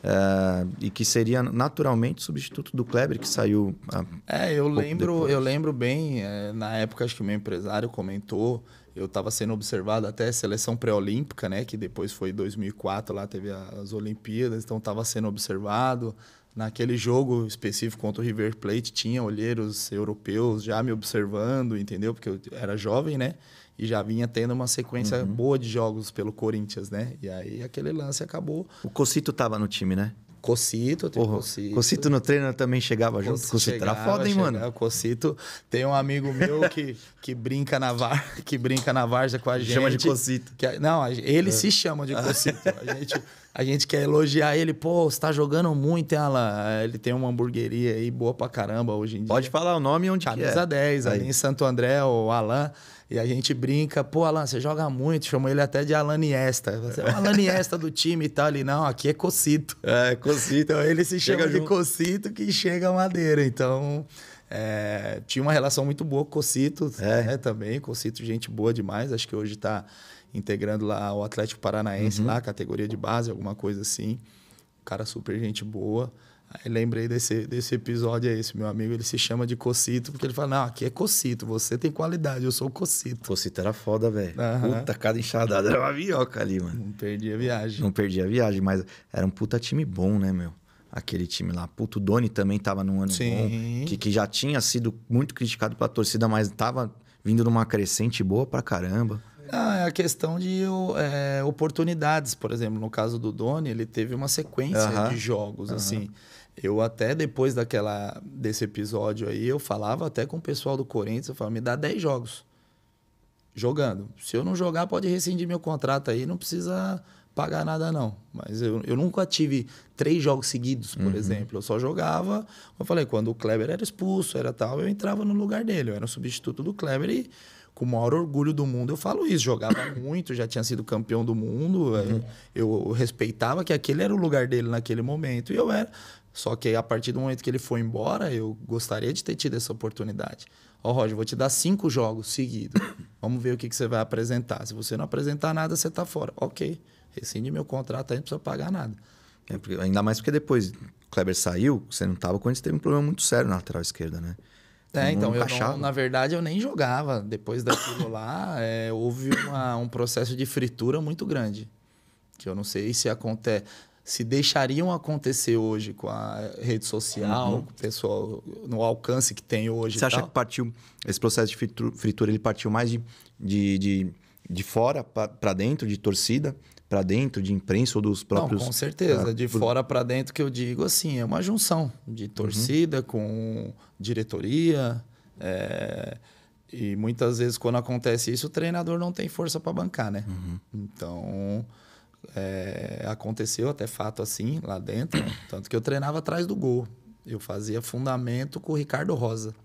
É, e que seria naturalmente substituto do Kleber que saiu. A, ah, é, eu lembro, eu lembro bem. É, na época acho que o meu empresário comentou. Eu estava sendo observado até a seleção pré-olímpica, né? Que depois foi 2004 lá teve as Olimpíadas, então estava sendo observado Naquele jogo específico contra o River Plate, tinha olheiros europeus já me observando, entendeu? Porque eu era jovem, né? E já vinha tendo uma sequência uhum. boa de jogos pelo Corinthians, né? E aí aquele lance acabou. O Cocito tava no time, né? Cocito, tem Porra, Cocito. Cocito no treino também chegava Cocito junto. Cocito chegava, era foda, hein, chegava, mano? Cocito tem um amigo meu que, que brinca na var, que brinca na varja com a gente. Chama de Cocito. Que, não, ele é. se chama de Cocito. A gente a gente quer elogiar ele, pô, você tá jogando muito, hein, Alan? É, ele tem uma hamburgueria aí boa pra caramba hoje em dia. Pode falar o nome onde Camisa que é. 10, aí. ali em Santo André, o Alan. E a gente brinca, pô, Alan, você joga muito, chamou ele até de Alan Iesta Você é o Alan Iesta do time e tal. Ele, não, aqui é Cocito. É, Cocito. Então ele se chega chama de Cocito que chega a madeira. Então, é, tinha uma relação muito boa com o Cocito é. né, também. Cocito, gente boa demais. Acho que hoje tá integrando lá o Atlético Paranaense, uhum. lá, categoria de base, alguma coisa assim. Um cara super gente boa. Aí lembrei desse, desse episódio aí, é esse meu amigo, ele se chama de Cocito, porque ele fala, não, aqui é Cocito, você tem qualidade, eu sou Cocito. Cocito era foda, velho. Uhum. Puta, cada enxadada era uma minhoca ali, mano. Não perdi a viagem. Não perdi a viagem, mas era um puta time bom, né, meu? Aquele time lá. Puto, o Doni também tava num ano Sim. bom, que, que já tinha sido muito criticado pela torcida, mas tava vindo numa crescente boa pra caramba. Ah, é a questão de é, oportunidades. Por exemplo, no caso do Doni, ele teve uma sequência uh -huh. de jogos, uh -huh. assim. Eu até, depois daquela, desse episódio aí, eu falava até com o pessoal do Corinthians, eu falava, me dá 10 jogos jogando. Se eu não jogar, pode rescindir meu contrato aí, não precisa pagar nada não. Mas eu, eu nunca tive três jogos seguidos, por uhum. exemplo. Eu só jogava, eu falei, quando o Kleber era expulso, era tal, eu entrava no lugar dele. Eu era o substituto do Kleber e com o maior orgulho do mundo, eu falo isso. Jogava muito, já tinha sido campeão do mundo. Uhum. Eu, é, eu respeitava que aquele era o lugar dele naquele momento. E eu era. Só que a partir do momento que ele foi embora, eu gostaria de ter tido essa oportunidade. Ó, oh, Roger, vou te dar cinco jogos seguidos. Vamos ver o que, que você vai apresentar. Se você não apresentar nada, você tá fora. Ok, rescinde meu contrato aí, não precisa pagar nada. É, ainda mais porque depois o Kleber saiu, você não tava quando gente teve um problema muito sério na lateral esquerda, né? É, então, eu não, na verdade eu nem jogava. Depois daquilo lá, é, houve uma, um processo de fritura muito grande. Que eu não sei se acontece. Se deixariam acontecer hoje com a rede social, uhum. com o pessoal, no alcance que tem hoje. Você acha tal? que partiu. Esse processo de fritura ele partiu mais de, de, de, de fora para dentro, de torcida? para dentro de imprensa ou dos próprios. Não, com certeza. Né, pra... De fora para dentro que eu digo assim, é uma junção de uhum. torcida uhum. com diretoria. É... E muitas vezes, quando acontece isso, o treinador não tem força para bancar, né? Uhum. Então, é... aconteceu até fato assim lá dentro. Né? Tanto que eu treinava atrás do gol. Eu fazia fundamento com o Ricardo Rosa.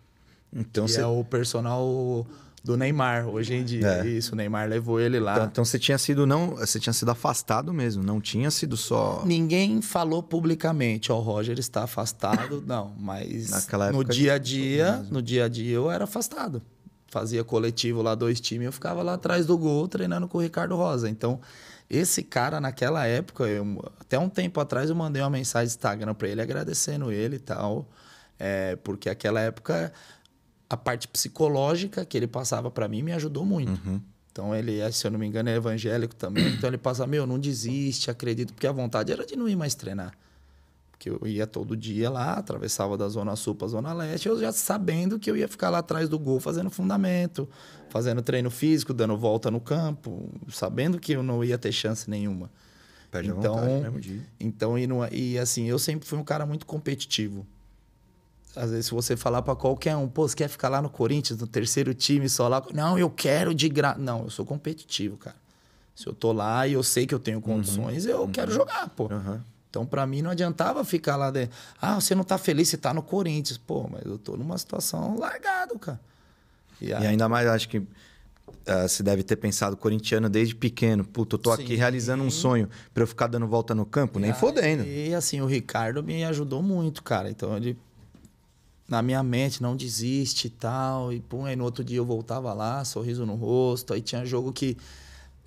Então, que é o personal do Neymar hoje em é. dia. É. Isso, o Neymar levou ele lá. Então, então, você tinha sido não, você tinha sido afastado mesmo, não tinha sido só. Ninguém falou publicamente, ó, oh, o Roger está afastado, não, mas época, no dia a dia, no dia a dia eu era afastado. Fazia coletivo lá dois times, eu ficava lá atrás do gol treinando com o Ricardo Rosa. Então, esse cara naquela época, eu, até um tempo atrás eu mandei uma mensagem no Instagram para ele agradecendo ele e tal. É, porque aquela época a parte psicológica que ele passava para mim me ajudou muito. Uhum. Então ele, é, se eu não me engano, é evangélico também. Então ele passava, meu, não desiste, acredito, porque a vontade era de não ir mais treinar. Porque eu ia todo dia lá, atravessava da Zona Sul para Zona Leste, eu já sabendo que eu ia ficar lá atrás do gol fazendo fundamento, fazendo treino físico, dando volta no campo, sabendo que eu não ia ter chance nenhuma. Perde então, a vontade né, mesmo de Então, e, é, e assim, eu sempre fui um cara muito competitivo às vezes, se você falar para qualquer um, pô, você quer ficar lá no Corinthians, no terceiro time, só lá. Não, eu quero de graça. Não, eu sou competitivo, cara. Se eu tô lá e eu sei que eu tenho uhum. condições, uhum. eu uhum. quero jogar, pô. Uhum. Então, para mim, não adiantava ficar lá dentro. Ah, você não tá feliz, você tá no Corinthians. Pô, mas eu tô numa situação largado, cara. E, aí... e ainda mais, acho que uh, se deve ter pensado corintiano desde pequeno. Puta, eu tô Sim. aqui realizando um sonho pra eu ficar dando volta no campo, e nem aí, fodendo. E assim, o Ricardo me ajudou muito, cara. Então, ele na minha mente, não desiste e tal. E pum, aí no outro dia eu voltava lá, sorriso no rosto. Aí tinha jogo que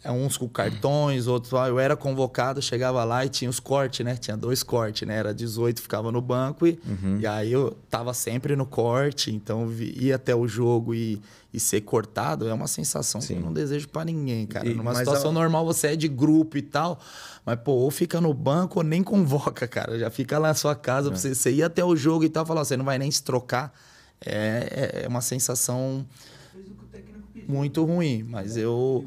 é uns com cartões, outros. Eu era convocado, chegava lá e tinha os cortes, né? Tinha dois cortes, né? Era 18, ficava no banco e, uhum. e aí eu tava sempre no corte, então ia até o jogo e, e ser cortado é uma sensação Sim. que eu não desejo para ninguém, cara. E, Numa situação a... normal você é de grupo e tal, mas pô, ou fica no banco ou nem convoca, cara. Já fica lá na sua casa, é. você, você ir até o jogo e tal, falar, você não vai nem se trocar. É, é, é uma sensação muito ruim, mas eu.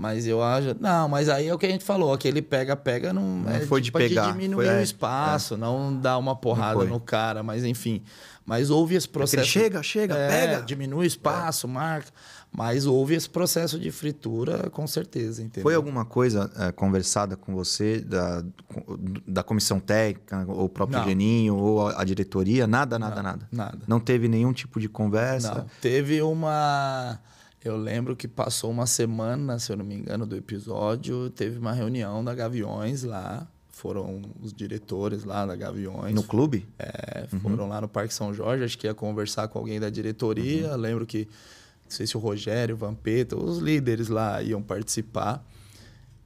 Mas eu acho. Não, mas aí é o que a gente falou: aquele pega-pega não, não é, foi tipo, é de pegar. De diminuir foi, o é, espaço, é. não dar uma porrada no cara, mas enfim. Mas houve esse é processo. chega, chega, é, pega. Diminui o espaço, marca. Mas houve esse processo de fritura, com certeza. Entendeu? Foi alguma coisa é, conversada com você, da, da comissão técnica, ou o próprio não. Geninho, ou a, a diretoria? Nada, nada, não, nada. Nada. Não teve nenhum tipo de conversa? Não. Teve uma eu lembro que passou uma semana, se eu não me engano, do episódio, teve uma reunião da Gaviões lá. Foram os diretores lá da Gaviões. No clube? É, uhum. foram lá no Parque São Jorge, acho que ia conversar com alguém da diretoria. Uhum. Lembro que, não sei se o Rogério, o Vampeta, os líderes lá iam participar.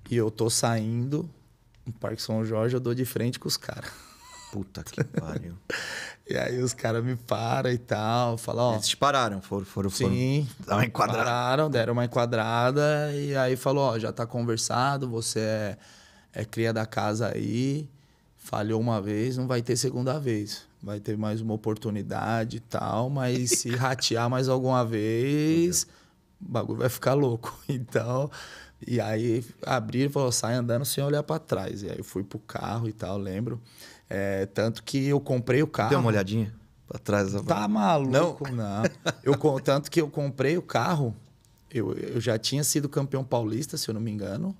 E eu tô saindo, no Parque São Jorge, eu dou de frente com os caras. Puta que pariu. e aí os caras me param e tal, falam, ó... Eles te pararam, foram... foram sim. Foram, uma enquadrada. Pararam, deram uma enquadrada e aí falou, ó, já tá conversado, você é, é cria da casa aí, falhou uma vez, não vai ter segunda vez vai ter mais uma oportunidade e tal, mas se ratear mais alguma vez, o bagulho vai ficar louco. Então, e aí abrir e falou: sai andando sem olhar para trás. E aí eu fui pro carro e tal, lembro. É, tanto que eu comprei o carro. Deu uma olhadinha para trás. Da... Tá maluco, não. não. Eu, tanto que eu comprei o carro. Eu, eu já tinha sido campeão paulista, se eu não me engano.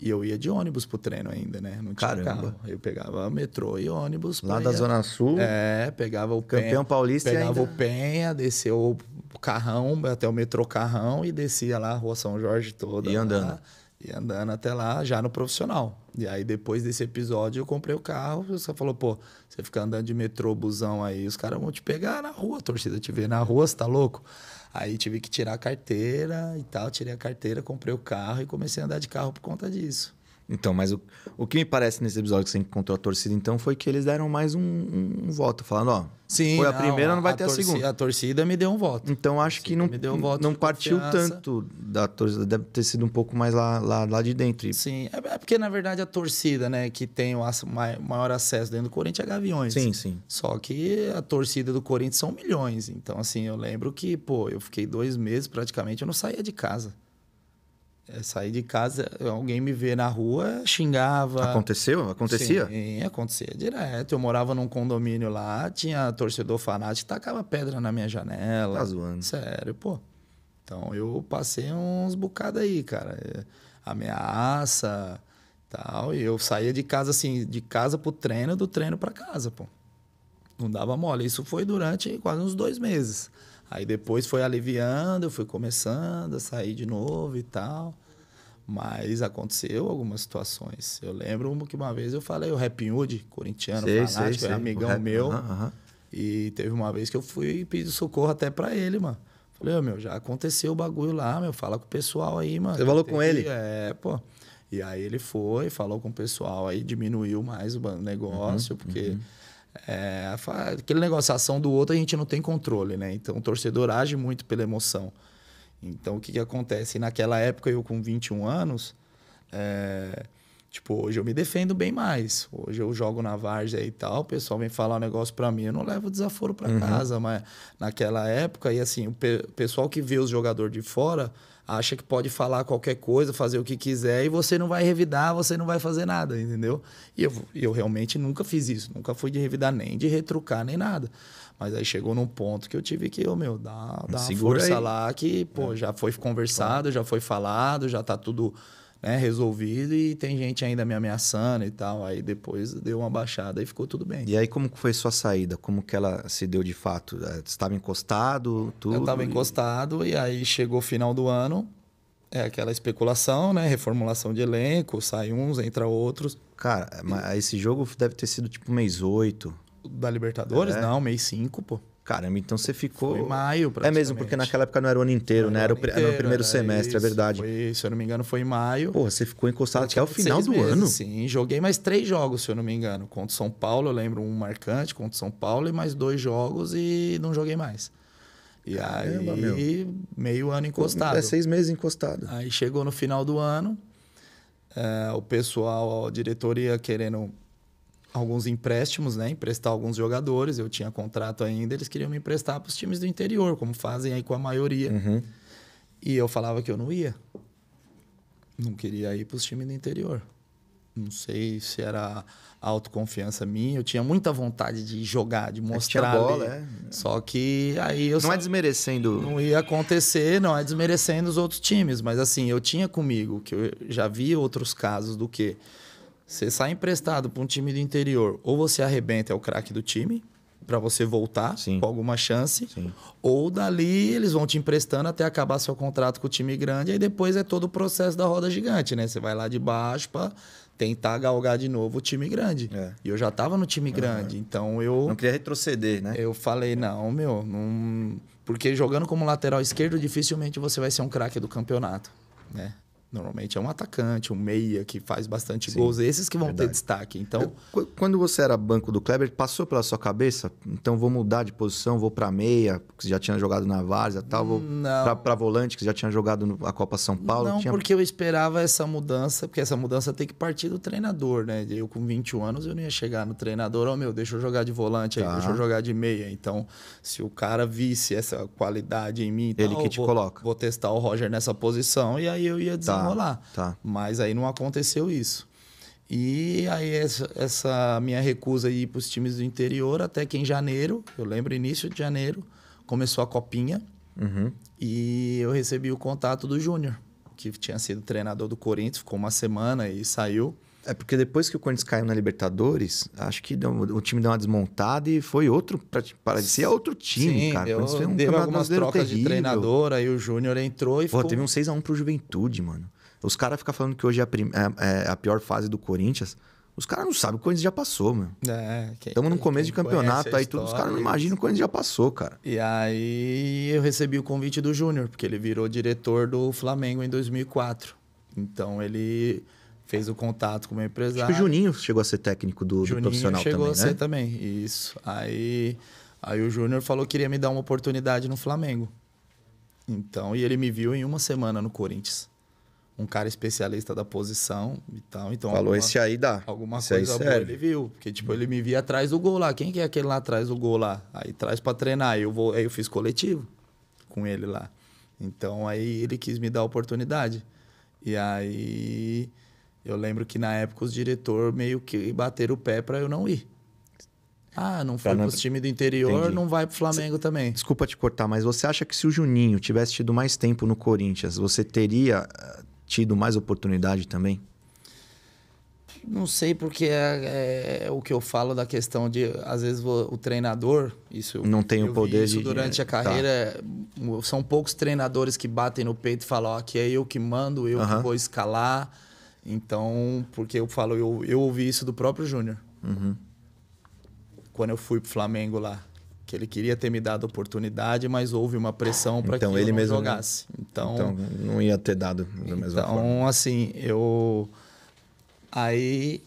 E eu ia de ônibus pro treino ainda, né? Não tinha Caramba. carro. Eu pegava metrô e ônibus. Lá da Zona Sul? É, pegava o Campeão Penha, Paulista Pegava ainda... o Penha, desceu o carrão, até o metrô carrão e descia lá a Rua São Jorge toda. E andando. Lá, e andando até lá, já no profissional. E aí, depois desse episódio, eu comprei o carro. Você falou, pô, você fica andando de metrô, busão aí, os caras vão te pegar na rua, a torcida te vê na rua, você tá louco? Aí tive que tirar a carteira e tal, tirei a carteira, comprei o carro e comecei a andar de carro por conta disso. Então, mas o, o que me parece nesse episódio que você encontrou a torcida, então, foi que eles deram mais um, um, um voto, falando, ó, Sim, foi a não, primeira, não vai a ter a segunda. A torcida me deu um voto. Então, acho que não, um não partiu tanto da torcida, deve ter sido um pouco mais lá, lá, lá de dentro. Sim, é, é porque, na verdade, a torcida, né, que tem o maior acesso dentro do Corinthians é Gaviões. Sim, sim. Só que a torcida do Corinthians são milhões. Então, assim, eu lembro que, pô, eu fiquei dois meses praticamente, eu não saía de casa. É, saí de casa, alguém me vê na rua, xingava. Aconteceu? Acontecia? Sim, acontecia direto. Eu morava num condomínio lá, tinha torcedor fanático, tacava pedra na minha janela. Tá zoando. Sério, pô. Então eu passei uns bocados aí, cara. Ameaça tal. E eu saía de casa, assim, de casa pro treino, do treino pra casa, pô. Não dava mole. Isso foi durante quase uns dois meses. Aí depois foi aliviando, eu fui começando a sair de novo e tal. Mas aconteceu algumas situações. Eu lembro que uma vez eu falei, o Rap Hood, corintiano, sei, fanático, sei, sei. é amigão rap, meu. Uh -huh. E teve uma vez que eu fui pedir socorro até para ele, mano. Falei, oh, meu, já aconteceu o bagulho lá, meu, fala com o pessoal aí, mano. Você falou com ele? É, pô. E aí ele foi, falou com o pessoal, aí diminuiu mais o negócio, uhum, porque uhum. É, aquele negociação do outro a gente não tem controle, né? Então o torcedor age muito pela emoção. Então o que, que acontece? Naquela época, eu com 21 anos, é, tipo, hoje eu me defendo bem mais. Hoje eu jogo na várzea e tal, o pessoal vem falar um negócio pra mim, eu não levo desaforo para uhum. casa, mas naquela época, e assim, o pe pessoal que vê os jogadores de fora acha que pode falar qualquer coisa, fazer o que quiser e você não vai revidar, você não vai fazer nada, entendeu? E eu, eu realmente nunca fiz isso, nunca fui de revidar nem de retrucar nem nada. Mas aí chegou num ponto que eu tive que, oh, meu, dar, dar uma força aí. lá que, pô, é. já foi conversado, já foi falado, já tá tudo né, resolvido e tem gente ainda me ameaçando e tal. Aí depois deu uma baixada e ficou tudo bem. E aí como foi sua saída? Como que ela se deu de fato? É, estava encostado, tudo? Eu estava encostado e aí chegou o final do ano, é aquela especulação, né? Reformulação de elenco, sai uns, entra outros. Cara, é, mas esse jogo deve ter sido tipo mês 8. Da Libertadores? É. Não, mês 5, pô. Caramba, então você ficou. Foi em maio, É mesmo, porque naquela época não era o ano inteiro, né? Era, o, inteiro, era o primeiro era semestre, é isso, é verdade. Foi, se eu não me engano, foi em maio. Pô, você ficou encostado até o final do meses, ano. Sim, joguei mais três jogos, se eu não me engano. Contra São Paulo, eu lembro um marcante, contra São Paulo, e mais dois jogos e não joguei mais. E Caramba, aí, meu. meio ano encostado. É seis meses encostado. Aí chegou no final do ano, é, o pessoal, a diretoria querendo alguns empréstimos, né? Emprestar alguns jogadores. Eu tinha contrato ainda, eles queriam me emprestar para os times do interior, como fazem aí com a maioria. Uhum. E eu falava que eu não ia. Não queria ir para os times do interior. Não sei se era autoconfiança minha. Eu tinha muita vontade de jogar, de é mostrar. É bola, é. Só que aí eu. Não é desmerecendo. Não ia acontecer, não é desmerecendo os outros times. Mas assim, eu tinha comigo, que eu já vi outros casos do que você sai emprestado para um time do interior, ou você arrebenta é o craque do time para você voltar Sim. com alguma chance, Sim. ou dali eles vão te emprestando até acabar seu contrato com o time grande, aí depois é todo o processo da roda gigante, né? Você vai lá de baixo para tentar galgar de novo o time grande. É. E eu já estava no time grande, uhum. então eu. Não queria retroceder, né? Eu falei, não, meu, não. Porque jogando como lateral esquerdo, dificilmente você vai ser um craque do campeonato, né? Normalmente é um atacante, um meia que faz bastante Sim, gols, esses que vão verdade. ter destaque. Então, Eu, quando você era banco do Kleber, passou pela sua cabeça, então vou mudar de posição, vou para meia, que já tinha jogado na Várzea, tal, vou para volante, que já tinha jogado na Copa São Paulo. Não, tinha... porque eu esperava essa mudança, porque essa mudança tem que partir do treinador, né? Eu com 21 anos eu não ia chegar no treinador, ó oh, meu, deixa eu jogar de volante tá. deixa eu jogar de meia. Então, se o cara visse essa qualidade em mim, ele que te vou, coloca. Vou testar o Roger nessa posição e aí eu ia dizer, tá rolar. Tá. Mas aí não aconteceu isso. E aí essa, essa minha recusa de ir para os times do interior, até que em janeiro, eu lembro início de janeiro, começou a copinha uhum. e eu recebi o contato do Júnior, que tinha sido treinador do Corinthians, ficou uma semana e saiu. É porque depois que o Corinthians caiu na Libertadores, acho que deu, o time deu uma desmontada e foi outro para outro time, Sim, cara. Eu, um teve algumas trocas terrível. de treinador, aí o Júnior entrou e Pô, ficou... teve um 6 a 1 pro Juventude, mano. Os caras ficam falando que hoje é a, prim... é, é a, pior fase do Corinthians. Os caras não sabem o Corinthians já passou, meu. É, Estamos no começo de campeonato, aí todos os caras não imaginam o Corinthians já passou, cara. E aí eu recebi o convite do Júnior, porque ele virou diretor do Flamengo em 2004. Então ele fez o contato com o meu empresário. Acho que o Juninho chegou a ser técnico do, Juninho do profissional chegou também, chegou a né? ser também, isso. Aí, aí o Júnior falou que queria me dar uma oportunidade no Flamengo. Então, e ele me viu em uma semana no Corinthians um cara especialista da posição e tal. Então, Falou, alguma, esse aí dá. Alguma esse coisa boa ele viu. Porque, tipo, ele me via atrás do gol lá. Quem que é aquele lá atrás do gol lá? Aí traz para treinar. Aí eu, vou, aí eu fiz coletivo com ele lá. Então, aí ele quis me dar a oportunidade. E aí eu lembro que na época os diretor meio que bateram o pé para eu não ir. Ah, não foi para não... os times do interior, Entendi. não vai para o Flamengo Cê... também. Desculpa te cortar, mas você acha que se o Juninho tivesse tido mais tempo no Corinthians, você teria eh, tido mais oportunidade também? Não sei, porque é, é, é, o que eu falo da questão de, às vezes, o, o treinador. Isso Não tem o poder isso de. Durante a carreira, tá. É, são poucos treinadores que batem no peito e falam: ó, aqui é eu que mando, eu que vou escalar. Então, porque eu falo, eu, eu ouvi isso do próprio Júnior. Uhum. Quando eu fui pro Flamengo lá que ele queria ter me dado oportunidade, mas houve uma pressão para então, que ele eu não mesmo jogasse. Então, então, não ia ter dado da mesma então, forma. Então, assim, eu aí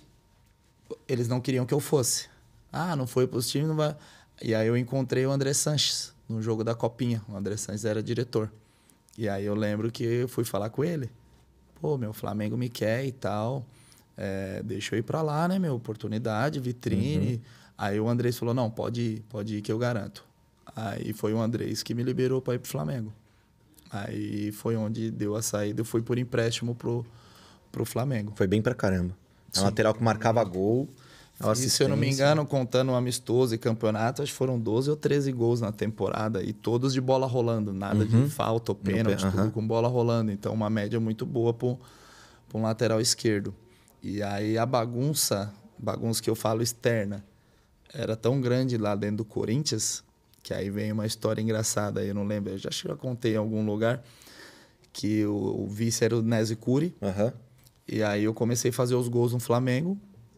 eles não queriam que eu fosse. Ah, não foi para os times, não vai. E aí eu encontrei o André Sanches no jogo da Copinha. O André Sanches era diretor. E aí eu lembro que eu fui falar com ele. Pô, meu Flamengo me quer e tal. É, deixa eu ir para lá, né, meu? Oportunidade, vitrine. Uhum Aí o Andrés falou: não, pode ir, pode ir que eu garanto. Aí foi o Andrés que me liberou para ir pro Flamengo. Aí foi onde deu a saída. Eu fui por empréstimo pro, pro Flamengo. Foi bem pra caramba. É lateral que marcava gol. E, se eu não me engano, contando o amistoso e campeonato, acho que foram 12 ou 13 gols na temporada. E todos de bola rolando. Nada uhum. de falta ou pênalti, tudo com bola rolando. Então, uma média muito boa para um lateral esquerdo. E aí a bagunça, bagunça que eu falo externa, era tão grande lá dentro do Corinthians, que aí vem uma história engraçada, eu não lembro, eu já, acho que contei em algum lugar, que o, o vice era o Nese Cury. Uhum. E aí eu comecei a fazer os gols no Flamengo.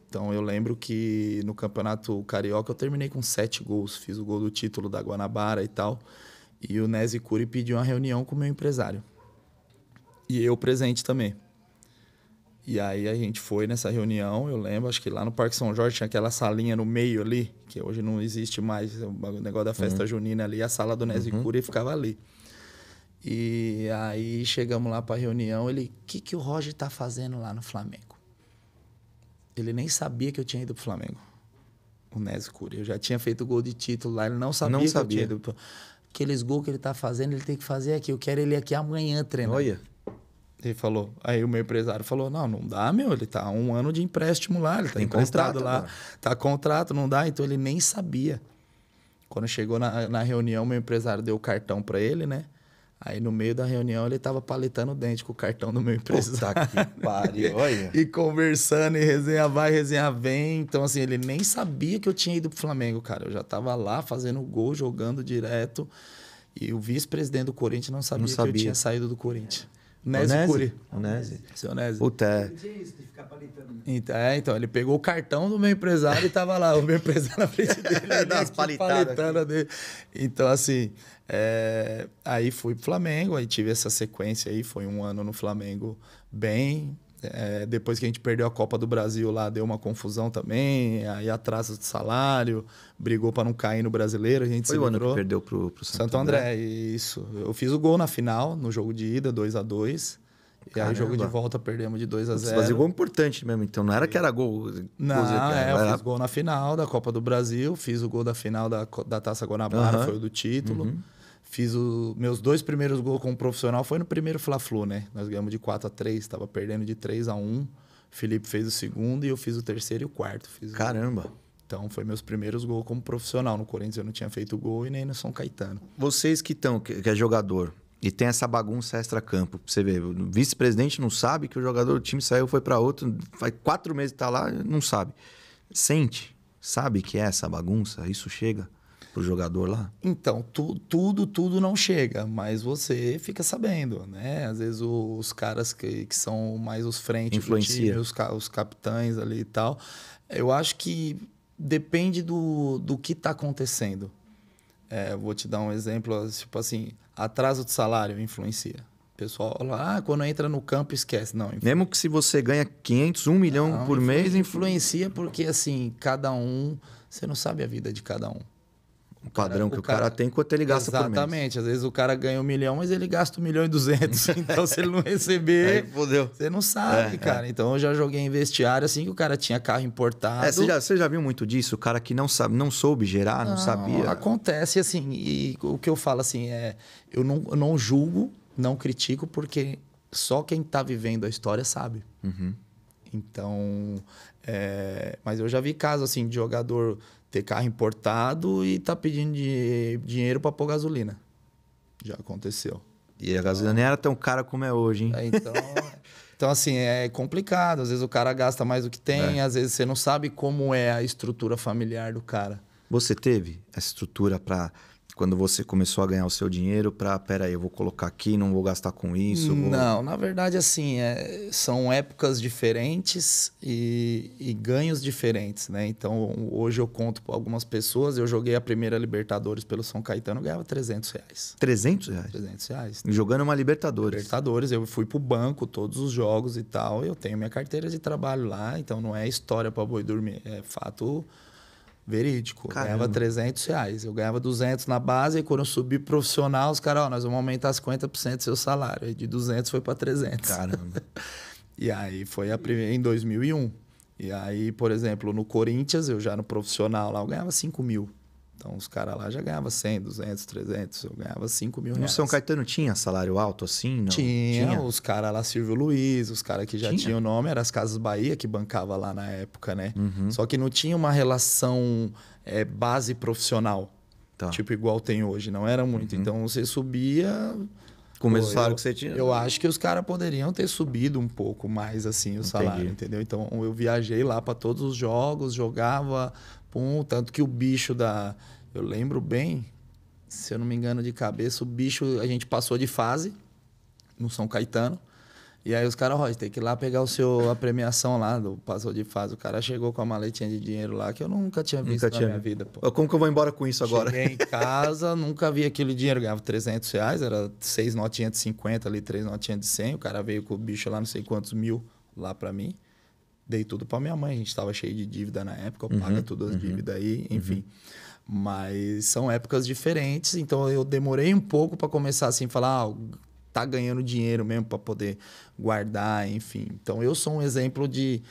Então eu lembro que no Campeonato Carioca eu terminei com sete gols, fiz o gol do título da Guanabara e tal. E o Nese Cury pediu uma reunião com o meu empresário. E eu presente também. E aí a gente foi nessa reunião, eu lembro, acho que lá no Parque São Jorge tinha aquela salinha no meio ali, que hoje não existe mais, o negócio da festa uhum. junina ali, a sala do Nézio uhum. e ficava ali. E aí chegamos lá para a reunião, ele, o que, que o Roger tá fazendo lá no Flamengo? Ele nem sabia que eu tinha ido pro Flamengo. O Nézio eu já tinha feito gol de título lá, ele não sabia não que sabia. eu tinha ido pro... Aqueles gols que ele tá fazendo, ele tem que fazer aqui, eu quero ele aqui amanhã treinar. Olha. Ele falou, aí o meu empresário falou: não, não dá, meu, ele tá um ano de empréstimo lá, ele tá em contrato, lá, agora. tá contrato, não dá, então ele nem sabia. Quando chegou na, na reunião, meu empresário deu o cartão para ele, né? Aí no meio da reunião ele tava paletando o dente com o cartão do meu empresário. Puta que pariu, olha. e conversando, e resenha vai, resenha vem. Então, assim, ele nem sabia que eu tinha ido pro Flamengo, cara. Eu já tava lá fazendo gol, jogando direto. E o vice-presidente do Corinthians não sabia, não sabia, que eu tinha saído do Corinthians. É. Onésio, o Cury. Onésio. Seu Onésio. Puta, é. Então, é, então, ele pegou o cartão do meu empresário e tava lá, o meu empresário na frente dele. das né, palitadas. Dele. Então, assim, é... aí fui pro Flamengo, aí tive essa sequência aí, foi um ano no Flamengo bem, é, depois que a gente perdeu a Copa do Brasil lá, deu uma confusão também, aí atraso de salário, brigou para não cair no brasileiro, a gente Foi se o ano que perdeu pro, pro Santo, Santo André. André. isso. Eu fiz o gol na final, no jogo de ida, 2 a 2 e aí, jogo de volta, perdemos de 2 a 0 Você fazia gol importante mesmo, então. Não era que era gol. Não, é, eu era... fiz gol na final da Copa do Brasil, fiz o gol da final da, da Taça Guanabara, uhum. foi o do título. Uhum. Fiz os meus dois primeiros gols como profissional foi no primeiro Fla-Flu, né? Nós ganhamos de 4 a 3, estava perdendo de 3 a 1. Felipe fez o segundo e eu fiz o terceiro e o quarto. Fiz Caramba. O... Então, foi meus primeiros gols como profissional. No Corinthians eu não tinha feito gol e nem no São Caetano. Vocês que estão, que é jogador, e tem essa bagunça extra-campo, você vê, o vice-presidente não sabe que o jogador do time saiu, foi para outro, faz quatro meses que tá lá, não sabe. Sente, sabe que é essa bagunça, isso chega para o jogador lá? Então, tu, tudo, tudo não chega, mas você fica sabendo, né? Às vezes o, os caras que, que são mais os frentes Influencia. do time, os, os capitães ali e tal. Eu acho que depende do, do que está acontecendo. É, vou te dar um exemplo, tipo assim, atraso de salário influencia pessoal ah, quando entra no campo esquece. Não. Influencia. Mesmo que se você ganha 500, 1 milhão não, por influencia, mês... Influencia porque, assim, cada um... Você não sabe a vida de cada um um padrão que o cara, tem quanto ele gasta exatamente. por mês. Exatamente. Às vezes o cara ganha um milhão, mas ele gasta um milhão e duzentos. Então, se ele não receber, Aí, você não sabe, é, é. cara. É. Então, eu já joguei em vestiário assim que o cara tinha carro importado. É, você, já, você já viu muito disso? O cara que não, sabe, não soube gerar, não, não sabia. Acontece, assim. E o que eu falo, assim, é... Eu não, eu não julgo, não critico, porque só quem está vivendo a história sabe. Uhum. Então... É, mas eu já vi casos, assim, de jogador ter carro importado e tá pedindo de, dinheiro para pôr gasolina. Já aconteceu. E a gasolina nem era tão cara como é hoje, hein? É, então, então, assim, é complicado. Às vezes o cara gasta mais do que tem, é. às vezes você não sabe como é a estrutura familiar do cara. Você teve essa estrutura para quando você começou a ganhar o seu dinheiro para, pera aí, eu vou colocar aqui, não vou gastar com isso? Não, na verdade, assim, é, são épocas diferentes e, e, ganhos diferentes, né? Então, hoje eu conto para algumas pessoas, eu joguei a primeira Libertadores pelo São Caetano, ganhava 300 reais. 300 reais? 300 reais. Jogando uma Libertadores? Libertadores, eu fui pro banco, todos os jogos e tal, eu tenho minha carteira de trabalho lá, então não é história para boi dormir, é fato Verídico. Caramba. ganhava 300 reais. Eu ganhava 200 na base e quando eu subi profissional, os caras, ó, nós vamos aumentar 50% do seu salário. E de 200 foi para 300. Caramba. e aí foi a primeira, em 2001. E aí, por exemplo, no Corinthians, eu já no profissional lá, eu ganhava 5 mil. Então os caras lá já ganhavam 100, 200, 300, eu ganhava 5 mil reais. No São Caetano tinha salário alto assim? Não? Tinha, tinha. os caras lá, Silvio Luiz, os caras que já tinha. tinham nome, eram as Casas Bahia que bancava lá na época, né? Uhum. Só que não tinha uma relação é, base profissional, tá. tipo igual tem hoje, não era muito. Uhum. Então você subia... Com o mesmo salário que você tinha? Eu acho que os caras poderiam ter subido um pouco mais assim o Entendi. salário, entendeu? Então eu viajei lá para todos os jogos, jogava, pum, tanto que o bicho da. Eu lembro bem, se eu não me engano de cabeça, o bicho, a gente passou de fase no São Caetano. E aí os caras, ó, tem que ir lá pegar o seu, a premiação lá do Passou de Fase. O cara chegou com a maletinha de dinheiro lá que eu nunca tinha visto nunca na tinha. minha vida. Pô. Como que eu vou embora com isso agora? Cheguei em casa, nunca vi aquele dinheiro. Ganhava 300 reais, era seis notinhas de 50 ali, três notinhas de 100. O cara veio com o bicho lá, não sei quantos mil lá para mim dei tudo para minha mãe. A gente estava cheio de dívida na época, eu uhum, pago todas as uhum, dívidas aí, uhum. enfim. Uhum. Mas são épocas diferentes, então eu demorei um pouco para começar assim, falar, ah, tá ganhando dinheiro mesmo para poder guardar, enfim. Então eu sou um exemplo de,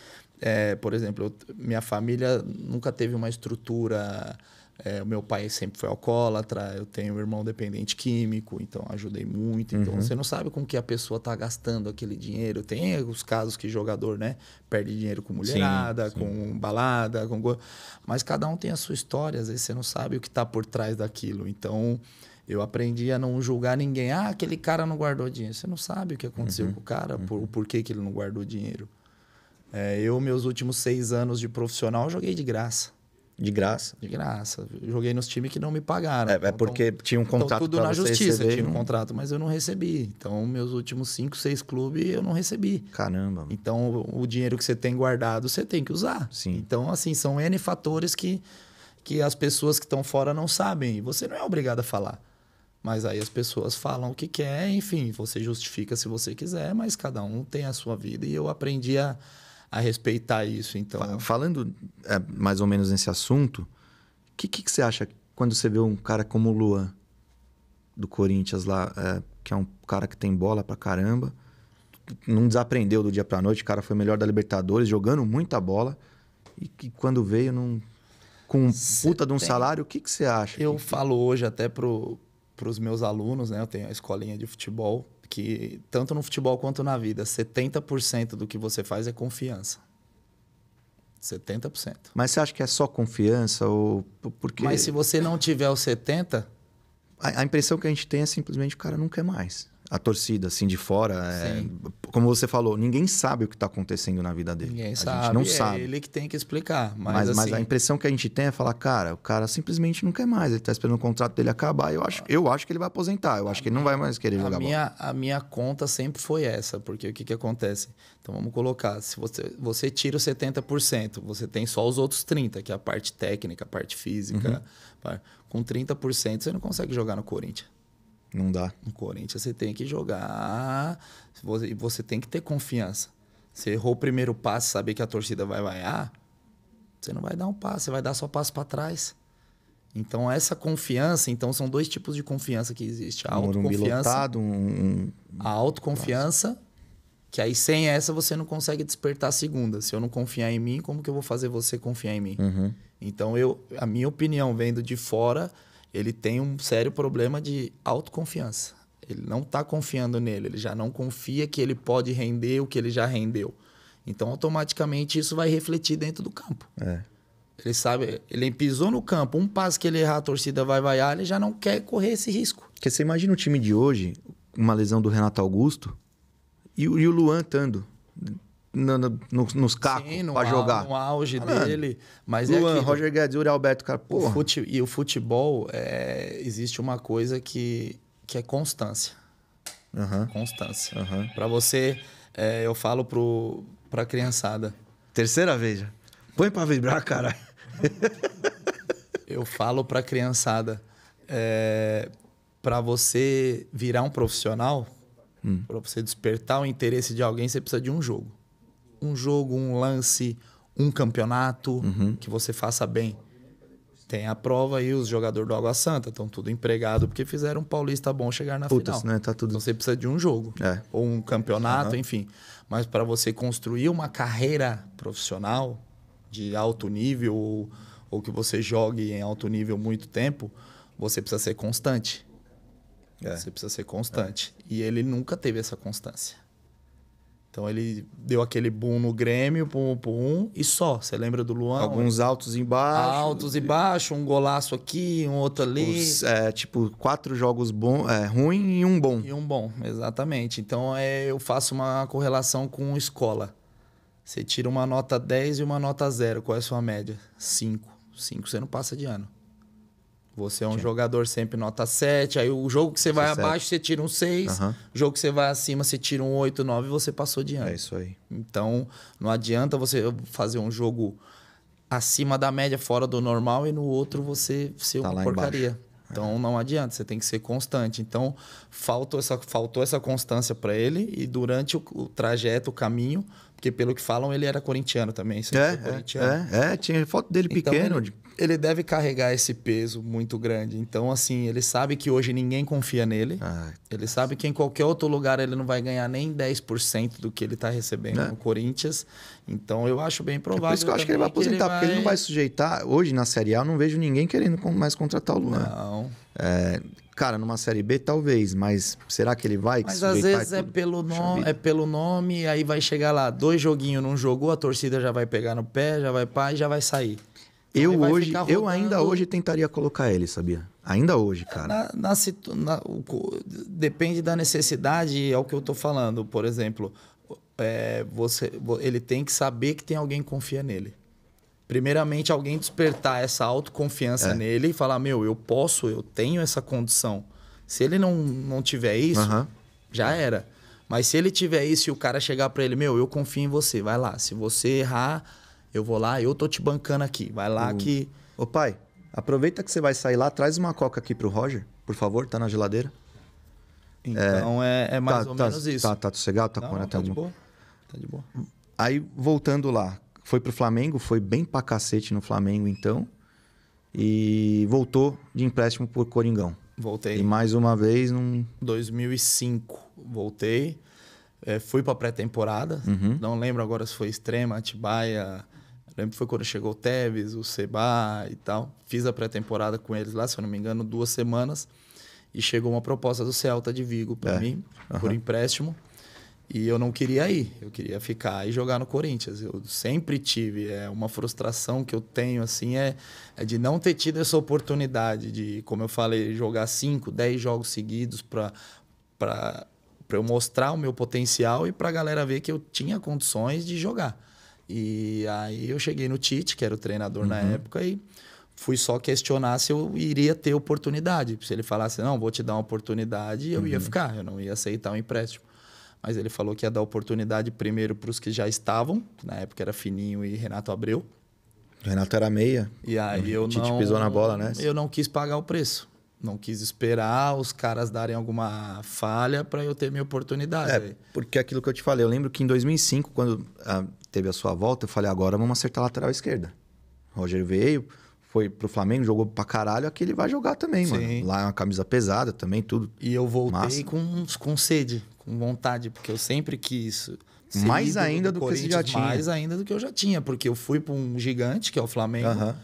é, por exemplo, eu, minha família nunca teve uma estrutura é, o meu pai sempre foi alcoólatra, eu tenho um irmão dependente químico, então ajudei muito. Então uhum. você não sabe com que a pessoa está gastando aquele dinheiro. Tem os casos que jogador, né, perde dinheiro com mulherada, sim, sim. com balada, com mas cada um tem a sua história, às vezes você não sabe o que está por trás daquilo. Então eu aprendi a não julgar ninguém. Ah, aquele cara não guardou dinheiro. Você não sabe o que aconteceu uhum. com o cara, uhum. por, o porquê que ele não guardou dinheiro. É, eu, meus últimos seis anos de profissional, joguei de graça. De graça. De graça. Joguei nos times que não me pagaram. É, é então, porque tinha um então, contrato. Então, tudo na justiça, receber, tinha um contrato, mas eu não recebi. Então, meus últimos cinco, seis clubes eu não recebi. Caramba. Mano. Então, o dinheiro que você tem guardado, você tem que usar. Sim. Então, assim, são N fatores que, que as pessoas que estão fora não sabem. E você não é obrigado a falar. Mas aí as pessoas falam o que quer, enfim, você justifica se você quiser, mas cada um tem a sua vida. E eu aprendi a a respeitar isso. Então, falando é, mais ou menos nesse assunto, o que, que, que, você acha quando você vê um cara como o Luan do Corinthians lá, é, que é um cara que tem bola pra caramba, não desaprendeu do dia pra noite, o cara foi melhor da Libertadores, jogando muita bola e que quando veio não com um puta de um tem... salário, o que que você acha? Eu que... falo hoje até pro para os meus alunos, né? Eu tenho a escolinha de futebol que tanto no futebol quanto na vida, 70% do que você faz é confiança. 70%. Mas você acha que é só confiança ou porque Mas se você não tiver o 70, a, a impressão que a gente tem é simplesmente o cara não quer mais a torcida, assim, de fora. É, como você falou, ninguém sabe o que está acontecendo na vida dele. Ninguém a sabe. gente não é sabe. ele que tem que explicar. Mas, mas, assim... mas, a assim impressão que a gente tem é falar, cara, o cara simplesmente não quer mais. Ele está esperando o contrato dele acabar. Eu acho, eu acho que ele vai aposentar. Eu acho que ele não vai mais querer jogar a minha, bola. A minha conta sempre foi essa. Porque o que, que acontece? Então, vamos colocar. Se você, você tira os 70%, você tem só os outros 30%, que é a parte técnica, a parte física. Uhum. Com 30%, você não consegue jogar no Corinthians. Não dá. No Corinthians você tem que jogar você, você tem que ter confiança. Você errou o primeiro passo, saber que a torcida vai vaiar, você não vai dar um passo, você vai dar só passo para trás. Então essa confiança, então são dois tipos de confiança que existe, a um autoconfiança, um... a autoconfiança, Nossa. que aí sem essa você não consegue despertar a segunda. Se eu não confiar em mim, como que eu vou fazer você confiar em mim? Uhum. Então eu, a minha opinião vendo de fora, ele tem um sério problema de autoconfiança. Ele não está confiando nele, ele já não confia que ele pode render o que ele já rendeu. Então, automaticamente, isso vai refletir dentro do campo. É. Ele sabe, ele pisou no campo, um passo que ele errar, a torcida vai vaiar, ele já não quer correr esse risco. Porque você imagina o time de hoje, uma lesão do Renato Augusto e o, e o Luan estando no, no, nos cacos Sim, no pra jogar. No auge ah, dele. Mas é Luan, é Roger Guedes, Alberto, cara, pô. E o futebol, é, existe uma coisa que, que é constância. Uhum. Constância. Uhum. Para você, é, eu falo pro, pra criançada. Terceira vez já. Põe pra vibrar, caralho. eu falo pra criançada. É, para você virar um profissional, hum. para você despertar o interesse de alguém, você precisa de um jogo um jogo, um lance, um campeonato uhum. que você faça bem. Tem a prova e os jogadores do Água Santa estão tudo empregado porque fizeram um paulista bom chegar na Putas, final. Né? Tá tudo... Então você precisa de um jogo é. ou um campeonato, uhum. enfim. Mas para você construir uma carreira profissional de alto nível ou, ou que você jogue em alto nível muito tempo, você precisa ser constante. É. Você precisa ser constante. É. E ele nunca teve essa constância. Então ele deu aquele boom no Grêmio, pum, pum, e só. Você lembra do Luan? Alguns altos e baixos. Altos e baixos, um golaço aqui, um outro ali. Os, é, tipo, quatro jogos bom, é, ruim e um bom. E um bom, exatamente. Então é, eu faço uma correlação com escola. Você tira uma nota 10 e uma nota 0. Qual é a sua média? 5. 5 você não passa de ano. Você é um jogador sempre nota 7, aí o jogo que você vai 7. abaixo, você tira um 6, uhum. jogo que você vai acima, você tira um 8, 9 e você passou de ano. É isso aí. Então, não adianta você fazer um jogo acima da média, fora do normal, e no outro você ser tá uma porcaria. Embaixo. É. Então não adianta, você tem que ser constante. Então faltou essa, faltou essa constância para ele e durante o, o, trajeto, o caminho, porque pelo que falam ele era corintiano também. É, é, corintiano. é, é, tinha foto dele então, pequeno, ele deve carregar esse peso muito grande. Então, assim, ele sabe que hoje ninguém confia nele. Ah, ele sabe que em qualquer outro lugar ele não vai ganhar nem 10% do que ele está recebendo é. no Corinthians. Então, eu acho bem provável. É por isso que eu acho que ele vai aposentar, ele porque ele não vai sujeitar. Hoje, na Série A, eu não vejo ninguém querendo mais contratar o Luan. Não. É, cara, numa série B talvez, mas será que ele vai? Mas às vezes é pelo, nome, é pelo nome, aí vai chegar lá, dois joguinhos num jogo, a torcida já vai pegar no pé, já vai pá e já vai sair eu hoje, eu ainda hoje tentaria colocar ele, sabia? Ainda hoje, cara. Na, na, na, o, depende da necessidade, é o que eu tô falando. Por exemplo, é, você, ele tem que saber que tem alguém que confia nele. Primeiramente, alguém despertar essa autoconfiança é. nele e falar: Meu, eu posso, eu tenho essa condição. Se ele não, não tiver isso, já era. Mas se ele tiver isso e o cara chegar para ele: Meu, eu confio em você, vai lá. Se você errar eu vou lá, eu tô te bancando aqui. Vai lá uhum. que. Ô pai, aproveita que você vai sair lá, traz uma coca aqui pro Roger, por favor, tá na geladeira. Então é, é, é mais tá, ou tá, menos isso. Tá, tá sossegado? Tá, não, com, né? tá, tá de boa. Tá de boa. Aí, voltando lá, foi pro Flamengo, foi bem pra cacete no Flamengo então. E voltou de empréstimo por Coringão. Voltei. E mais uma vez num. 2005, voltei. É, fui pra pré-temporada. Uhum. Não lembro agora se foi Extrema, Atibaia, Lembro que foi quando chegou o Tevez, o Seba e tal. Fiz a pré-temporada com eles lá, se eu não me engano, duas semanas. E chegou uma proposta do Celta de Vigo para é. mim, uhum. por empréstimo. E eu não queria ir, eu queria ficar e jogar no Corinthians. Eu sempre tive, é uma frustração que eu tenho, assim, é, é de não ter tido essa oportunidade de, como eu falei, jogar 5, 10 jogos seguidos para eu mostrar o meu potencial e para a galera ver que eu tinha condições de jogar. E aí eu cheguei no Tite, que era o treinador uhum. na época, e fui só questionar se eu iria ter oportunidade. Se ele falasse, não, vou te dar uma oportunidade, eu uhum. ia ficar, eu não ia aceitar um empréstimo. Mas ele falou que ia dar oportunidade primeiro para os que já estavam, que na época era Fininho e Renato Abreu. Renato era meia. E aí o uhum. eu Tite não, pisou na bola, né? Eu não quis pagar o preço. Não quis esperar os caras darem alguma falha para eu ter minha oportunidade. É, porque é aquilo que eu te falei, eu lembro que em 2005, quando teve a sua volta, eu falei, agora vamos acertar a lateral esquerda. O Roger veio, foi pro Flamengo, jogou pra caralho, aqui ele vai jogar também, Sim. mano. Lá é uma camisa pesada também, tudo. E eu voltei com, com sede, com vontade, porque eu sempre quis. mais ainda do, do que você já tinha. Mais ainda do que eu já tinha, porque eu fui pra um gigante, que é o Flamengo. Uh -huh.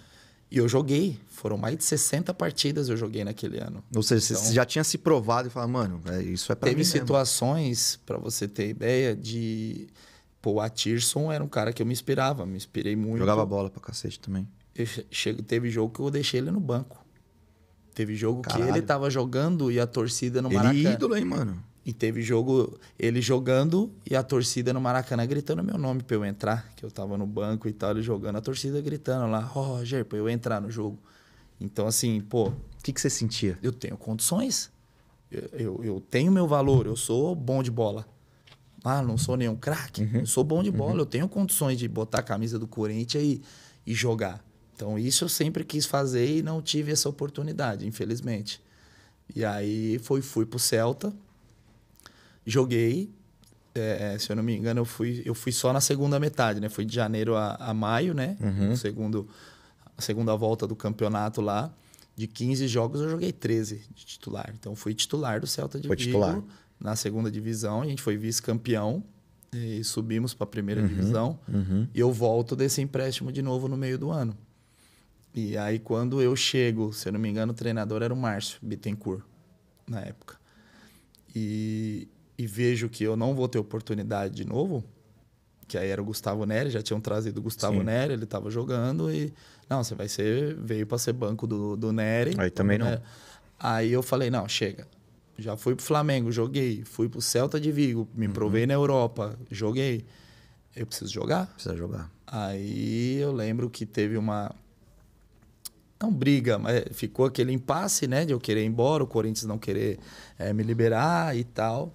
E eu joguei. Foram mais de 60 partidas eu joguei naquele ano. Ou seja, então, você já tinha se provado e falado, mano, é, isso é pra mim. Teve situações, para você ter ideia, de Pô, o Atirson era um cara que eu me inspirava, me inspirei muito. Jogava bola pra cacete também. Chego, teve jogo que eu deixei ele no banco. Teve jogo Caralho. que ele tava jogando e a torcida no ele é ídolo, hein, mano? E teve jogo ele jogando e a torcida no Maracanã gritando meu nome pra eu entrar, que eu tava no banco e tal, ele jogando, a torcida gritando lá, Roger, pra eu entrar no jogo. Então, assim, pô. O que, que você sentia? Eu tenho condições. Eu, eu, eu tenho meu valor, eu sou bom de bola. Ah, não sou nenhum craque, uhum. eu sou bom de bola, uhum. eu tenho condições de botar a camisa do Corinthians e, e jogar. Então, isso eu sempre quis fazer e não tive essa oportunidade, infelizmente. E aí foi, fui pro Celta, joguei. É, se eu não me engano, eu fui, eu fui só na segunda metade, né? Fui de janeiro a, a maio, né? Uhum. Segundo, a segunda volta do campeonato lá. De 15 jogos, eu joguei 13 de titular. Então, fui titular do Celta de foi Vigo. Titular na segunda divisão, a gente foi vice-campeão e subimos para a primeira uhum, divisão. Uhum. E eu volto desse empréstimo de novo no meio do ano. E aí, quando eu chego, se eu não me engano, o treinador era o Márcio Bittencourt, na época. E, e vejo que eu não vou ter oportunidade de novo, que aí era o Gustavo Neri, já tinham trazido o Gustavo Sim. Neri, ele estava jogando e... Não, você vai ser... Veio para ser banco do, do Neri. Aí também é. não. Aí eu falei, não, chega. Já fui pro Flamengo, joguei. Fui pro Celta de Vigo, me uhum. provei na Europa, joguei. Eu preciso jogar? Precisa jogar. Aí eu lembro que teve uma. Não briga, mas ficou aquele impasse, né? De eu querer ir embora, o Corinthians não querer é, me liberar e tal.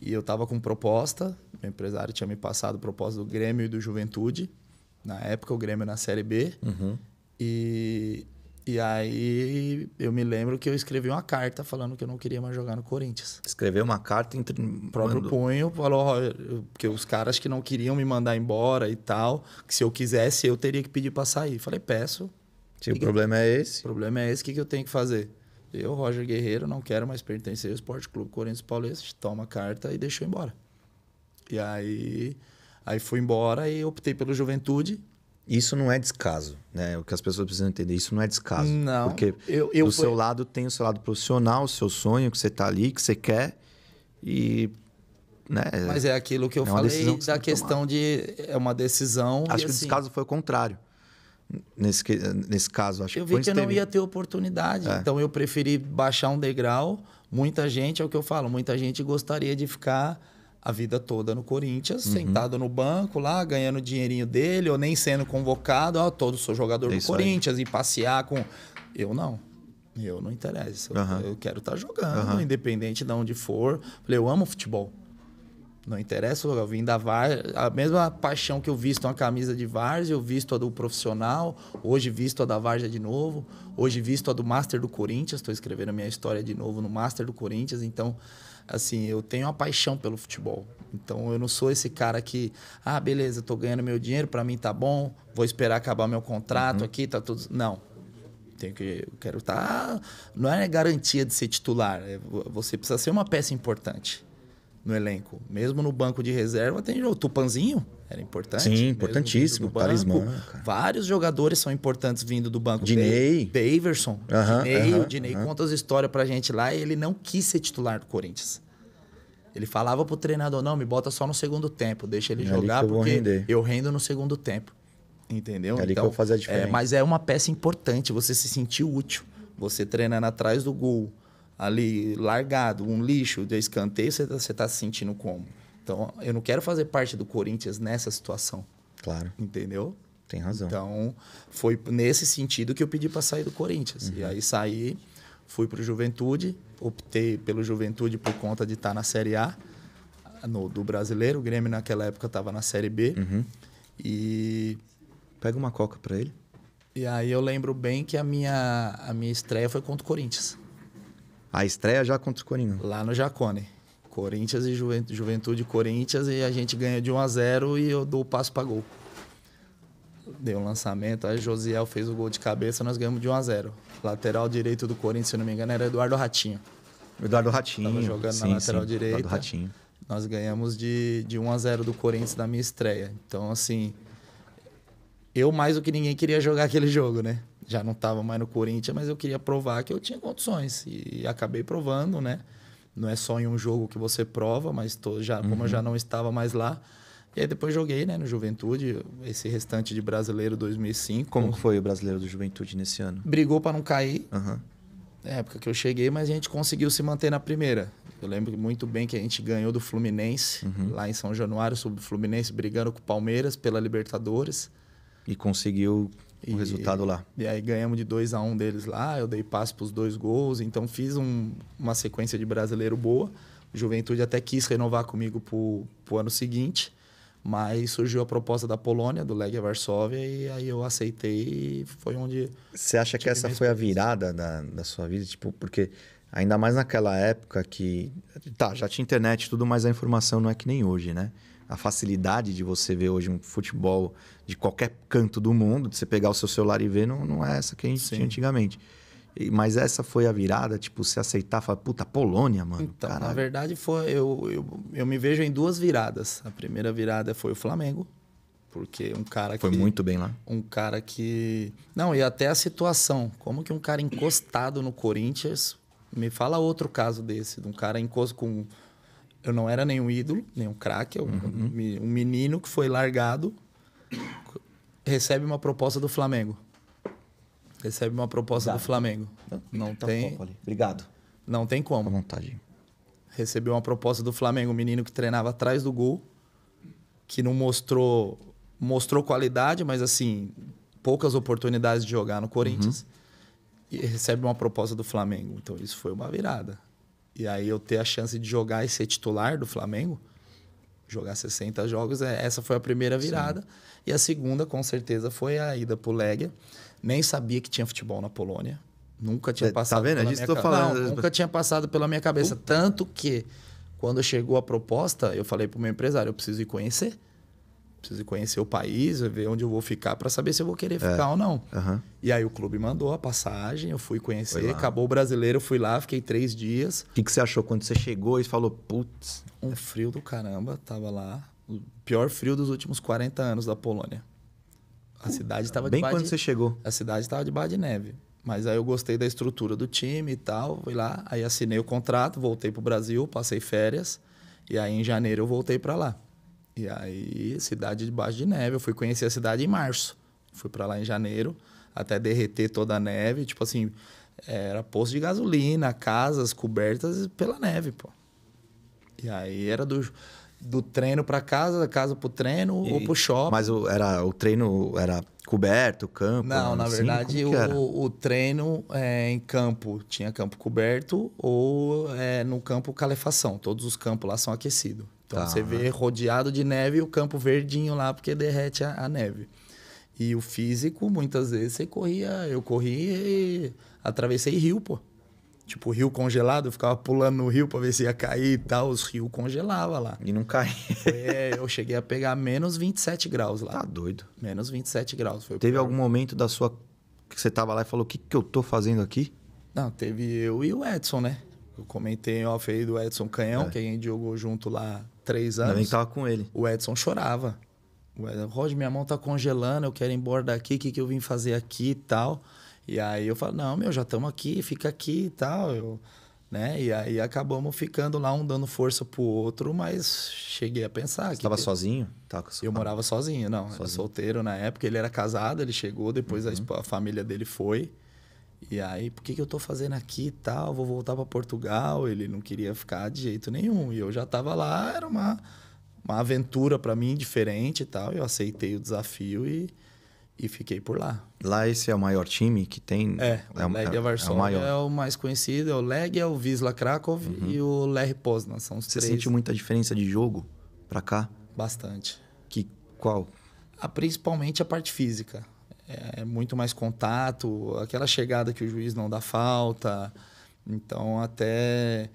E eu tava com proposta, meu empresário tinha me passado proposta do Grêmio e do Juventude. Na época, o Grêmio na Série B. Uhum. E e aí eu me lembro que eu escrevi uma carta falando que eu não queria mais jogar no Corinthians. Escreveu uma carta entre próprio punho, falou que os caras que não queriam me mandar embora e tal, que se eu quisesse eu teria que pedir para sair. Falei, peço. Se o problema que... é esse. O problema é esse, o que, que eu tenho que fazer? Eu, Roger Guerreiro, não quero mais pertencer ao Esporte Clube Corinthians Paulista, toma carta e deixou embora. E aí, aí fui embora e optei pelo Juventude, isso não é descaso, né? O que as pessoas precisam entender, isso não é descaso. Não. Porque eu, eu do seu lado tem o seu lado profissional, o seu sonho, que você está ali, que você quer. E né? Mas é aquilo que eu é falei que da questão tomar. de é uma decisão. Acho que assim, descaso foi o contrário. Nesse, nesse caso, acho eu que Eu vi que eu não ia ter oportunidade. É. Então eu preferi baixar um degrau. Muita gente, é o que eu falo, muita gente gostaria de ficar a vida toda no Corinthians, uhum. sentado no banco lá, ganhando o dinheirinho dele, ou nem sendo convocado, ó, todo sou jogador é do Corinthians, aí. e passear com. Eu não. Eu não interessa. Uhum. Eu, quero estar tá jogando, uhum. independente de onde for. Falei, eu amo futebol. Não interessa, eu vim da VAR. A mesma paixão que eu visto uma camisa de VAR, eu visto a do profissional, hoje visto a da Vars de novo, hoje visto a do Master do Corinthians, estou escrevendo a minha história de novo no Master do Corinthians, então assim, eu tenho uma paixão pelo futebol. Então eu não sou esse cara que, ah, beleza, tô ganhando meu dinheiro, para mim tá bom, vou esperar acabar meu contrato uhum. aqui, tá tudo. Não. Tenho que, eu quero estar. Tá... Não é garantia de ser titular. É, você precisa ser uma peça importante no elenco. Mesmo no banco de reserva, tem o Tupanzinho. Era importante. Sim, importantíssimo. Talismã. Cara. Vários jogadores são importantes vindo do banco. Dinei. Daverson. Uh Dinei. O Dinei conta as histórias pra gente lá e ele não quis ser titular do Corinthians. Ele falava pro treinador, não, me bota só no segundo tempo, deixa ele é jogar, eu porque eu rendo no segundo tempo. Entendeu? É ali então, que eu fazer a diferença. É, mas é uma peça importante, você se sentir útil. Você treinando atrás do gol, ali, largado, um lixo, de escanteio, você tá, você tá se sentindo como? Então, eu não quero fazer parte do Corinthians nessa situação. Claro. Entendeu? Tem razão. Então, foi nesse sentido que eu pedi para sair do Corinthians. Uhum. E aí saí, fui para o Juventude, optei pelo Juventude por conta de estar tá na Série A no, do brasileiro. O Grêmio naquela época estava na Série B. Uhum. E. Pega uma coca para ele. E aí eu lembro bem que a minha, a minha estreia foi contra o Corinthians. A estreia já contra o Corinthians? Lá no Jacone. Corinthians e Juventude, Juventude Corinthians e a gente ganha de 1 a 0 e eu dou o passo para gol. Deu um lançamento, aí Josiel fez o gol de cabeça, nós ganhamos de 1 a 0. Lateral direito do Corinthians, se não me engano, era Eduardo Ratinho. Eduardo Ratinho. Tava jogando sim, na lateral sim, direita. Eduardo Ratinho. Nós ganhamos de, de 1 a 0 do Corinthians na minha estreia. Então, assim, eu mais do que ninguém queria jogar aquele jogo, né? Já não estava mais no Corinthians, mas eu queria provar que eu tinha condições. E acabei provando, né? Não é só em um jogo que você prova, mas tô, já, uhum. como eu uhum. já não estava mais lá. E aí depois joguei né, no Juventude, esse restante de Brasileiro 2005. Como foi o Brasileiro do Juventude nesse ano? Brigou para não cair. Uhum. Na é, época que eu cheguei, mas a gente conseguiu se manter na primeira. Eu lembro muito bem que a gente ganhou do Fluminense, uhum. lá em São Januário, sobre o Fluminense, brigando com o Palmeiras pela Libertadores. E conseguiu e, o resultado lá. E aí ganhamos de 2 a 1 um deles lá, eu dei passe para os dois gols, então fiz um, uma sequência de brasileiro boa. Juventude até quis renovar comigo para o ano seguinte, mas surgiu a proposta da Polônia, do Legia Varsóvia, e aí eu aceitei e foi onde... Você acha que essa foi a virada da, da sua vida? Tipo, porque ainda mais naquela época que... Tá, já tinha internet e tudo, mas a informação não é que nem hoje, né? a facilidade de você ver hoje um futebol de qualquer canto do mundo, de você pegar o seu celular e ver, não, não é essa que a gente Sim. tinha antigamente. E, mas essa foi a virada, tipo, se aceitar, falar, puta, Polônia, mano. Então, na verdade, foi, eu, eu, eu me vejo em duas viradas. A primeira virada foi o Flamengo, porque um cara que. Foi muito bem lá. Um cara que. Não, e até a situação. Como que um cara encostado no Corinthians. Me fala outro caso desse, de um cara encosto com eu não era nenhum ídolo, nenhum craque, uhum. um, menino que foi largado, recebe uma proposta do Flamengo. Recebe uma proposta Exato. do Flamengo. Não tá tem. Bom, Obrigado. Não tem como. À vontade. Recebeu uma proposta do Flamengo, um menino que treinava atrás do gol, que não mostrou mostrou qualidade, mas assim, poucas oportunidades de jogar no Corinthians. Uhum. E recebe uma proposta do Flamengo. Então isso foi uma virada. E aí eu ter a chance de jogar e ser titular do Flamengo, jogar 60 jogos, é, essa foi a primeira virada. Sim. E a segunda, com certeza, foi a ida pro Legia. Nem sabia que tinha futebol na Polônia. Nunca tinha tá passado. Tá vendo? É disso que eu tô falando. nunca tinha passado pela minha cabeça. Uh. Tanto que, quando chegou a proposta, eu falei pro meu empresário: eu preciso ir conhecer preciso conhecer o país, ver onde eu vou ficar para saber se eu vou querer é. ficar é. ou não. Uhum. E aí o clube mandou a passagem, eu fui conhecer, acabou o brasileiro, fui lá, fiquei três dias. O que, que você achou quando você chegou e falou, putz? Um frio do caramba, tava lá. O pior frio dos últimos 40 anos da Polônia. A uh, cidade estava Bem quando de... você chegou. A cidade estava de bar de neve. Mas aí eu gostei da estrutura do time e tal, fui lá, aí assinei o contrato, voltei pro Brasil, passei férias. E aí em janeiro eu voltei para lá. E aí, cidade debaixo de neve. Eu fui conhecer a cidade em março. Fui para lá em janeiro, até derreter toda a neve. Tipo assim, era posto de gasolina, casas cobertas pela neve, pô. E aí era do, do treino para casa, da casa pro treino e... ou pro shopping. Mas o, era, o treino era coberto, campo? Não, assim? na verdade o, o, treino é, em campo tinha campo coberto ou é, no campo calefação. Todos os campos lá são aquecidos. Então tá. você né? vê rodeado de neve e o campo verdinho lá, porque derrete a, a, neve. E o físico, muitas vezes, você corria. Eu corri e atravessei rio, pô. Tipo, rio congelado, eu ficava pulando no rio pra ver se ia cair e tal. Os rios congelavam lá. E não caía. É, eu cheguei a pegar menos 27 graus lá. Tá doido. Menos 27 graus. Foi Teve algum momento da sua. que você tava lá e falou: o que, que eu tô fazendo aqui? Não, teve eu e o Edson, né? Eu comentei em off aí do Edson Canhão, é. que a gente jogou junto lá três anos. Ainda bem que tava com ele. O Edson chorava. O Edson, Roger, minha mão tá congelando, eu quero ir embora daqui, o que, que eu vim fazer aqui e tal. E aí eu falo, não, meu, já estamos aqui, fica aqui e tal. Eu, né? E aí acabamos ficando lá, um dando força pro outro, mas cheguei a pensar. Você que... sozinho? Tava com... Eu morava sozinho, não. Sozinho. Era solteiro na época, ele era casado, ele chegou, depois uhum. a, família dele foi. E aí, por que, que eu tô fazendo aqui e tal? Vou voltar para Portugal. Ele não queria ficar de jeito nenhum. E eu já tava lá, era uma, uma aventura para mim diferente e tal. Eu aceitei o desafio e, e fiquei por lá. Lá esse é o maior time que tem? É, é, é o é, Legia Varsóvia é, é, o mais conhecido. É o Legia, é o Wisla Krakow uhum. e o Ler Poznań São os Você três. muita diferença de jogo para cá? Bastante. Que qual? Ah, principalmente a parte física. É, é, muito mais contato, aquela chegada que o juiz não dá falta. Então, até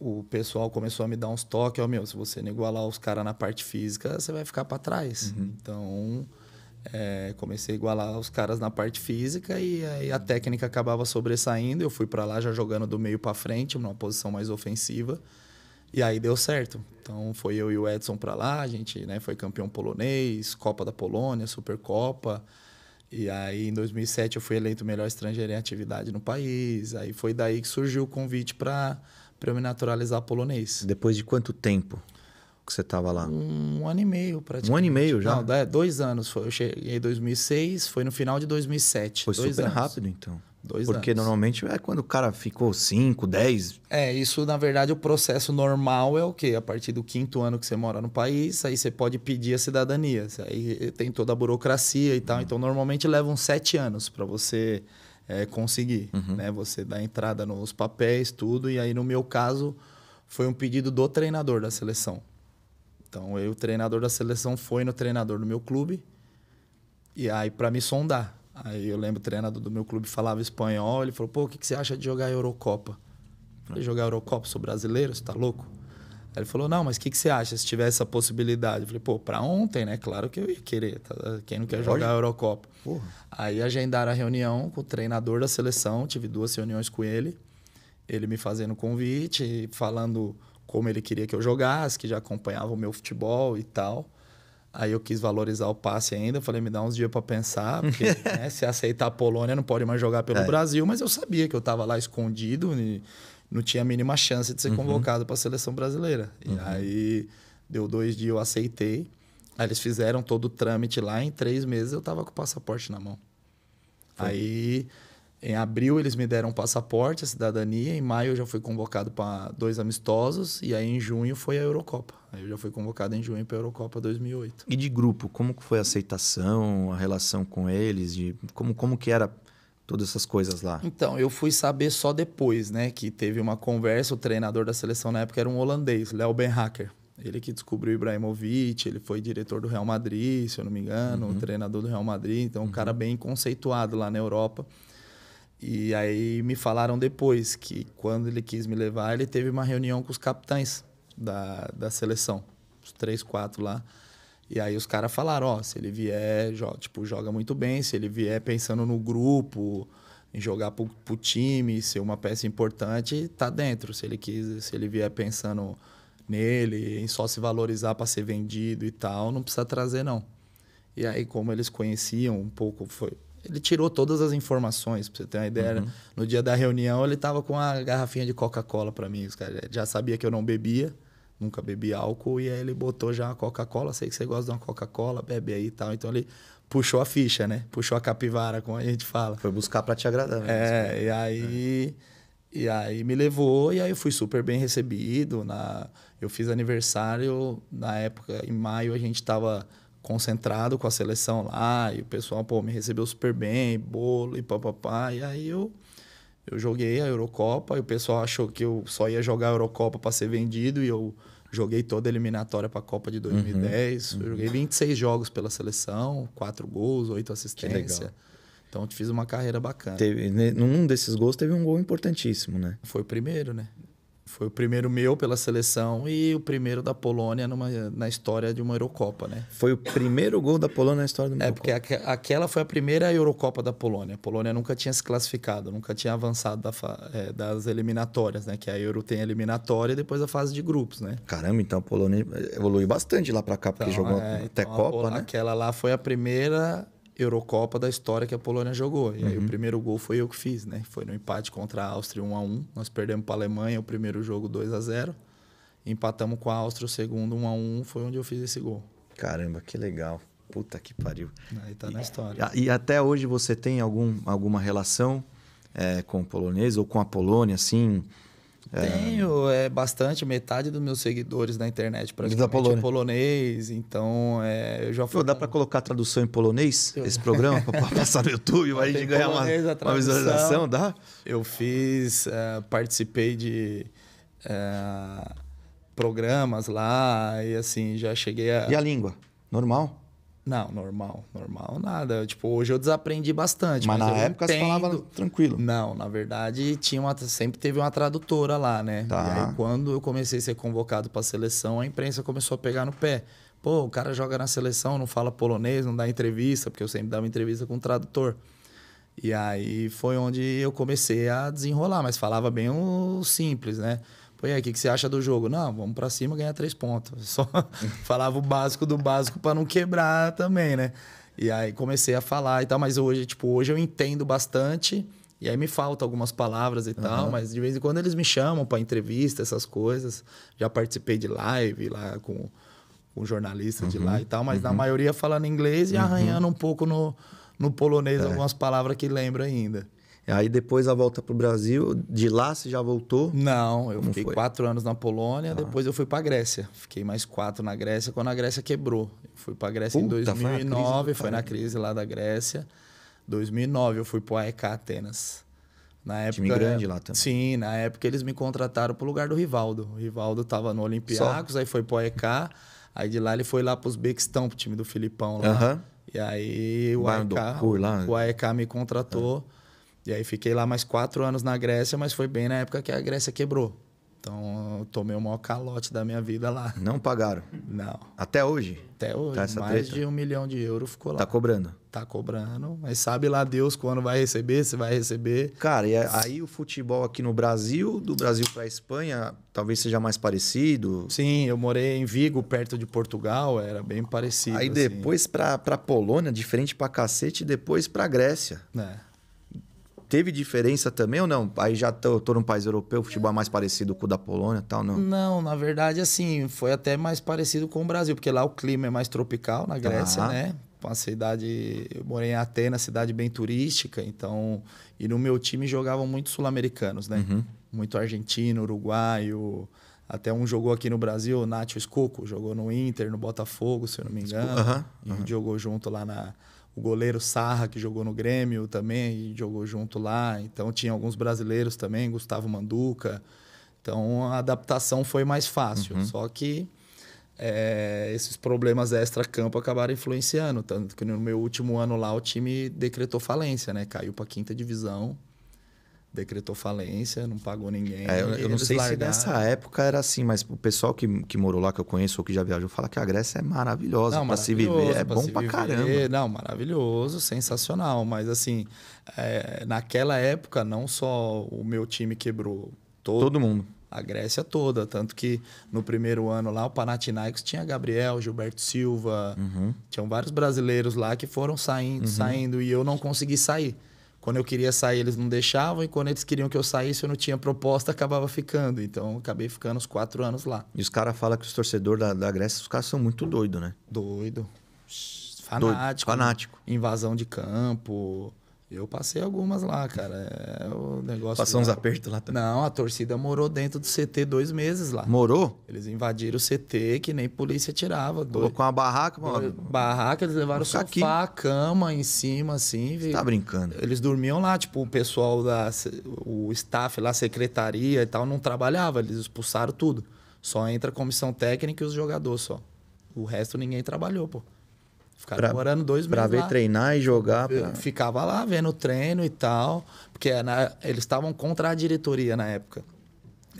o pessoal começou a me dar uns toques: Ó, oh, meu, se você não igualar os caras na parte física, você vai ficar para trás. Uhum. Então, é, comecei a igualar os caras na parte física e aí a técnica acabava sobressaindo. Eu fui para lá já jogando do meio para frente, numa posição mais ofensiva. E aí deu certo. Então foi eu e o Edson para lá, a gente né, foi campeão polonês, Copa da Polônia, Supercopa. E aí, em 2007, eu fui eleito melhor estrangeiro em atividade no país. Aí foi daí que surgiu o convite para eu me naturalizar polonês. Depois de quanto tempo que você estava lá? Um, um, ano e meio, praticamente. Um ano e meio já? Não, é, dois anos. Eu cheguei em 2006, foi no final de 2007. Foi super anos. rápido, então. Dois Porque anos. normalmente é quando o cara ficou 5, 10. É, isso na verdade o processo normal é o quê? A partir do quinto ano que você mora no país, aí você pode pedir a cidadania. Aí eh, tem toda a burocracia e tal. Uhum. Então normalmente levam sete anos para você é, conseguir. Uhum. Né? Você dá entrada nos papéis, tudo. E aí no meu caso foi um pedido do treinador da seleção. Então eu, o treinador da seleção, foi no treinador do meu clube. E aí para me sondar Aí eu lembro o treinador do meu clube falava espanhol, ele falou, pô, o que, que você acha de jogar a Eurocopa? Eu falei, jogar a Eurocopa, sou brasileiro, você tá louco? Aí ele falou, não, mas o que, que você acha se tiver essa possibilidade? Eu falei, pô, pra ontem, né? Claro que eu ia querer, tá? quem não quer jogar a Eurocopa. Porra. Aí agendaram a reunião com o treinador da seleção, tive duas reuniões com ele, ele me fazendo convite, falando como ele queria que eu jogasse, que já acompanhava o meu futebol e tal. Aí eu quis valorizar o passe ainda. falei, me dá uns dias para pensar, porque né, se aceitar a Polônia, não pode mais jogar pelo é. Brasil. Mas eu sabia que eu estava lá escondido e não tinha a mínima chance de ser uhum. convocado para a seleção brasileira. Uhum. E aí deu dois dias, eu aceitei. Aí eles fizeram todo o trâmite lá. Em três meses eu estava com o passaporte na mão. Foi. Aí em abril eles me deram um passaporte, a cidadania. Em maio eu já fui convocado para dois amistosos e aí em junho foi a Eurocopa. Aí eu já fui convocado em junho para a Eurocopa 2008. E de grupo, como foi a aceitação, a relação com eles, de como como que era todas essas coisas lá? Então, eu fui saber só depois, né, que teve uma conversa, o treinador da seleção na época era um holandês, Léo Benhacker. Ele que descobriu Ibrahimovic, ele foi diretor do Real Madrid, se eu não me engano, uhum. treinador do Real Madrid, então uhum. um cara uhum. bem conceituado lá na Europa. E aí me falaram depois que quando ele quis me levar, ele teve uma reunião com os capitães da, da seleção, os três, quatro lá. E aí os caras falaram, ó, se ele vier, joga, tipo, joga muito bem, se ele vier pensando no grupo, em jogar pro, pro time, ser uma peça importante, tá dentro. Se ele quis, se ele vier pensando nele, em só se valorizar para ser vendido e tal, não precisa trazer não. E aí como eles conheciam um pouco, foi ele tirou todas as informações, pra você ter uma ideia. Uhum. Né? No dia da reunião, ele tava com uma garrafinha de Coca-Cola para mim. já sabia que eu não bebia, nunca bebi álcool, e aí ele botou já uma Coca-Cola. Sei que você gosta de uma Coca-Cola, bebe aí e tal. Então ele puxou a ficha, né? Puxou a capivara, como a gente fala. Foi buscar para te agradar. Mesmo. Né? É, e aí. É. E aí me levou, e aí eu fui super bem recebido. Na, eu fiz aniversário, na época, em maio, a gente tava concentrado com a seleção lá, e o pessoal, pô, me recebeu super bem, bolo e papapá. E aí eu, eu joguei a Eurocopa, e o pessoal achou que eu só ia jogar a Eurocopa para ser vendido, e eu joguei toda a eliminatória para a Copa de 2010. Uhum. Eu uhum. joguei 26 jogos pela seleção, 4 gols, 8 assistências. Então, eu fiz uma carreira bacana. Teve, né, num desses gols teve um gol importantíssimo, né? Foi o primeiro, né? Foi o primeiro meu pela seleção e o primeiro da Polônia numa, na história de uma Eurocopa, né? Foi o primeiro gol da Polônia na história do É, porque aqu aquela foi a primeira Eurocopa da Polônia. A Polônia nunca tinha se classificado, nunca tinha avançado da é, das eliminatórias, né? Que a Euro tem a eliminatória e depois a fase de grupos, né? Caramba, então a Polônia evoluiu bastante lá para cá, porque então, jogou é, até então Copa, né? Aquela lá foi a primeira Eurocopa da história que a Polônia jogou. E uhum. aí o uhum. primeiro gol foi eu que fiz, né? Foi no empate contra a Áustria 1 a 1. Nós perdemos para a Alemanha o primeiro jogo 2 a 0. Empatamos com a Áustria o segundo 1 a 1, foi onde eu fiz esse gol. Caramba, que legal. Puta que pariu. Aí tá e, na história. E, até hoje você tem algum, alguma relação é, com o polonês ou com a Polônia, assim? É, Tenho né? é, bastante, metade dos meus seguidores na internet praticamente da é Polônia. é polonês, então é, eu já fui... dá para colocar tradução em polonês eu... esse programa para passar no YouTube, aí de ganhar uma, uma, visualização, dá? Eu fiz, é, participei de programas lá e assim, já cheguei a... E a língua? Normal? Não, normal, normal nada. Tipo, hoje eu desaprendi bastante. Mas, mas na época entendo. você falava tranquilo. Não, na verdade, tinha uma, sempre teve uma tradutora lá, né? Tá. E aí, quando eu comecei a ser convocado para a seleção, a imprensa começou a pegar no pé. Pô, o cara joga na seleção, não fala polonês, não dá entrevista, porque eu sempre dava entrevista com o tradutor. E aí foi onde eu comecei a desenrolar, mas falava bem o simples, né? Pô, e aí, o que, que você acha do jogo? Não, vamos para cima ganhar três pontos. Só falava o básico do básico para não quebrar também, né? E aí comecei a falar e tal, mas hoje, tipo, hoje eu entendo bastante. E aí me faltam algumas palavras e uhum. tal, mas de vez em quando eles me chamam para entrevista, essas coisas. Já participei de live lá com, um jornalista uhum. de lá uhum, e tal, mas uhum. na maioria falando inglês e uhum. arranhando um pouco no, no polonês é. algumas palavras que lembro ainda. Aí depois a volta para o Brasil, de lá você já voltou? Não, eu Como fiquei foi? quatro anos na Polônia, ah. depois eu fui para a Grécia. Fiquei mais quatro na Grécia, quando a Grécia quebrou. Eu fui para a Grécia Puta, em 2009, foi, na crise lá da Grécia. 2009 eu fui para o AEK Atenas. Na época, Time grande lá também. Sim, na época eles me contrataram para o lugar do Rivaldo. O Rivaldo estava no Olympiacos, aí foi para o AEK. Aí de lá ele foi lá para os Bequistão, para o time do Filipão lá. Uh -huh. E aí o Bardo, AEK, lá. o AEK me contratou. Uh é. -huh e aí fiquei lá mais quatro anos na Grécia, mas foi bem na época que a Grécia quebrou. Então eu tomei o maior calote da minha vida lá. Não pagaram? Não. Até hoje? Até hoje. Tá mais treta? de um milhão de euros ficou lá. Tá cobrando? Tá cobrando, mas sabe lá Deus quando vai receber, se vai receber. Cara, e é, aí o futebol aqui no Brasil, do Brasil para Espanha, talvez seja mais parecido? Sim, eu morei em Vigo, perto de Portugal, era bem parecido. Aí assim. depois para pra Polônia, diferente pra cacete, e depois pra Grécia. É teve diferença também ou não? Aí já tô, tô num país europeu, o futebol é mais parecido com o da Polônia tal, não? Não, na verdade, assim, foi até mais parecido com o Brasil, porque lá o clima é mais tropical, na Grécia, ah. né? Uma cidade. Eu morei em Atenas, cidade bem turística, então. E no meu time jogavam muitos sul-americanos, né? Uhum. Muito argentino, uruguaio. Até um jogou aqui no Brasil, o Nacho Escuco, jogou no Inter, no Botafogo, se eu não me engano. Uhum. E jogou junto lá na, o goleiro Sarra, que jogou no Grêmio também, jogou junto lá. Então tinha alguns brasileiros também, Gustavo Manduca. Então a adaptação foi mais fácil. Uhum. Só que é, esses problemas extra-campo acabaram influenciando. Tanto que no meu último ano lá o time decretou falência, né? Caiu para quinta divisão decretou falência, não pagou ninguém. É, eu, não sei largaram. se nessa época era assim, mas o pessoal que, que morou lá, que eu conheço ou que já viajou, fala que a Grécia é maravilhosa para se viver. É bom pra viver. caramba. Não, maravilhoso, sensacional. Mas assim, é, naquela época, não só o meu time quebrou. Todo, todo mundo. A Grécia toda. Tanto que no primeiro ano lá, o Panathinaikos tinha Gabriel, Gilberto Silva. Uhum. Tinham vários brasileiros lá que foram saindo, uhum. saindo. E eu não consegui sair. Quando eu queria sair, eles não deixavam, e quando eles queriam que eu saísse, eu não tinha proposta, acabava ficando. Então, acabei ficando os quatro anos lá. E os caras falam que os torcedores da, da Grécia, os caras são muito doidos, né? Doido. Fanático. Doido. Né? Fanático. Invasão de campo. Eu passei algumas lá, cara. É o negócio. Passou lá. uns apertos lá também. Não, a torcida morou dentro do CT dois meses lá. Morou? Eles invadiram o CT que nem polícia tirava. Dois... Colocou uma barraca, mano. Barraca, eles levaram sofá, aqui. cama em cima, assim. Você tá brincando. Eles dormiam lá, tipo, o pessoal da. O staff lá, secretaria e tal, não trabalhava. Eles expulsaram tudo. Só entra a comissão técnica e os jogadores só. O resto ninguém trabalhou, pô. Ficava morando dois meses. Pra ver lá. treinar e jogar. Pra... Ficava lá vendo o treino e tal. Porque é na, eles estavam contra a diretoria na época.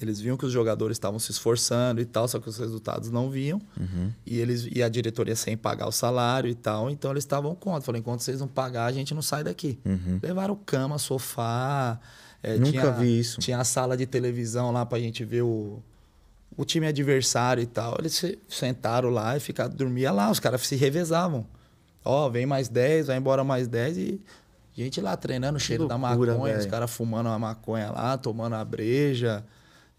Eles viam que os jogadores estavam se esforçando e tal, só que os resultados não vinham. Uhum. E, eles, e a diretoria sem pagar o salário e tal. Então eles estavam contra. Falaram, enquanto vocês não pagar, a gente não sai daqui. Uhum. Levaram cama, sofá. É, Nunca tinha, vi isso. Tinha a sala de televisão lá pra gente ver o, o time adversário e tal, eles sentaram lá e ficaram, dormia lá, os caras se revezavam. Ó, oh, vem mais 10, vai embora mais 10 e gente lá treinando cheiro loucura, da maconha, véio. os caras fumando a maconha lá, tomando a breja.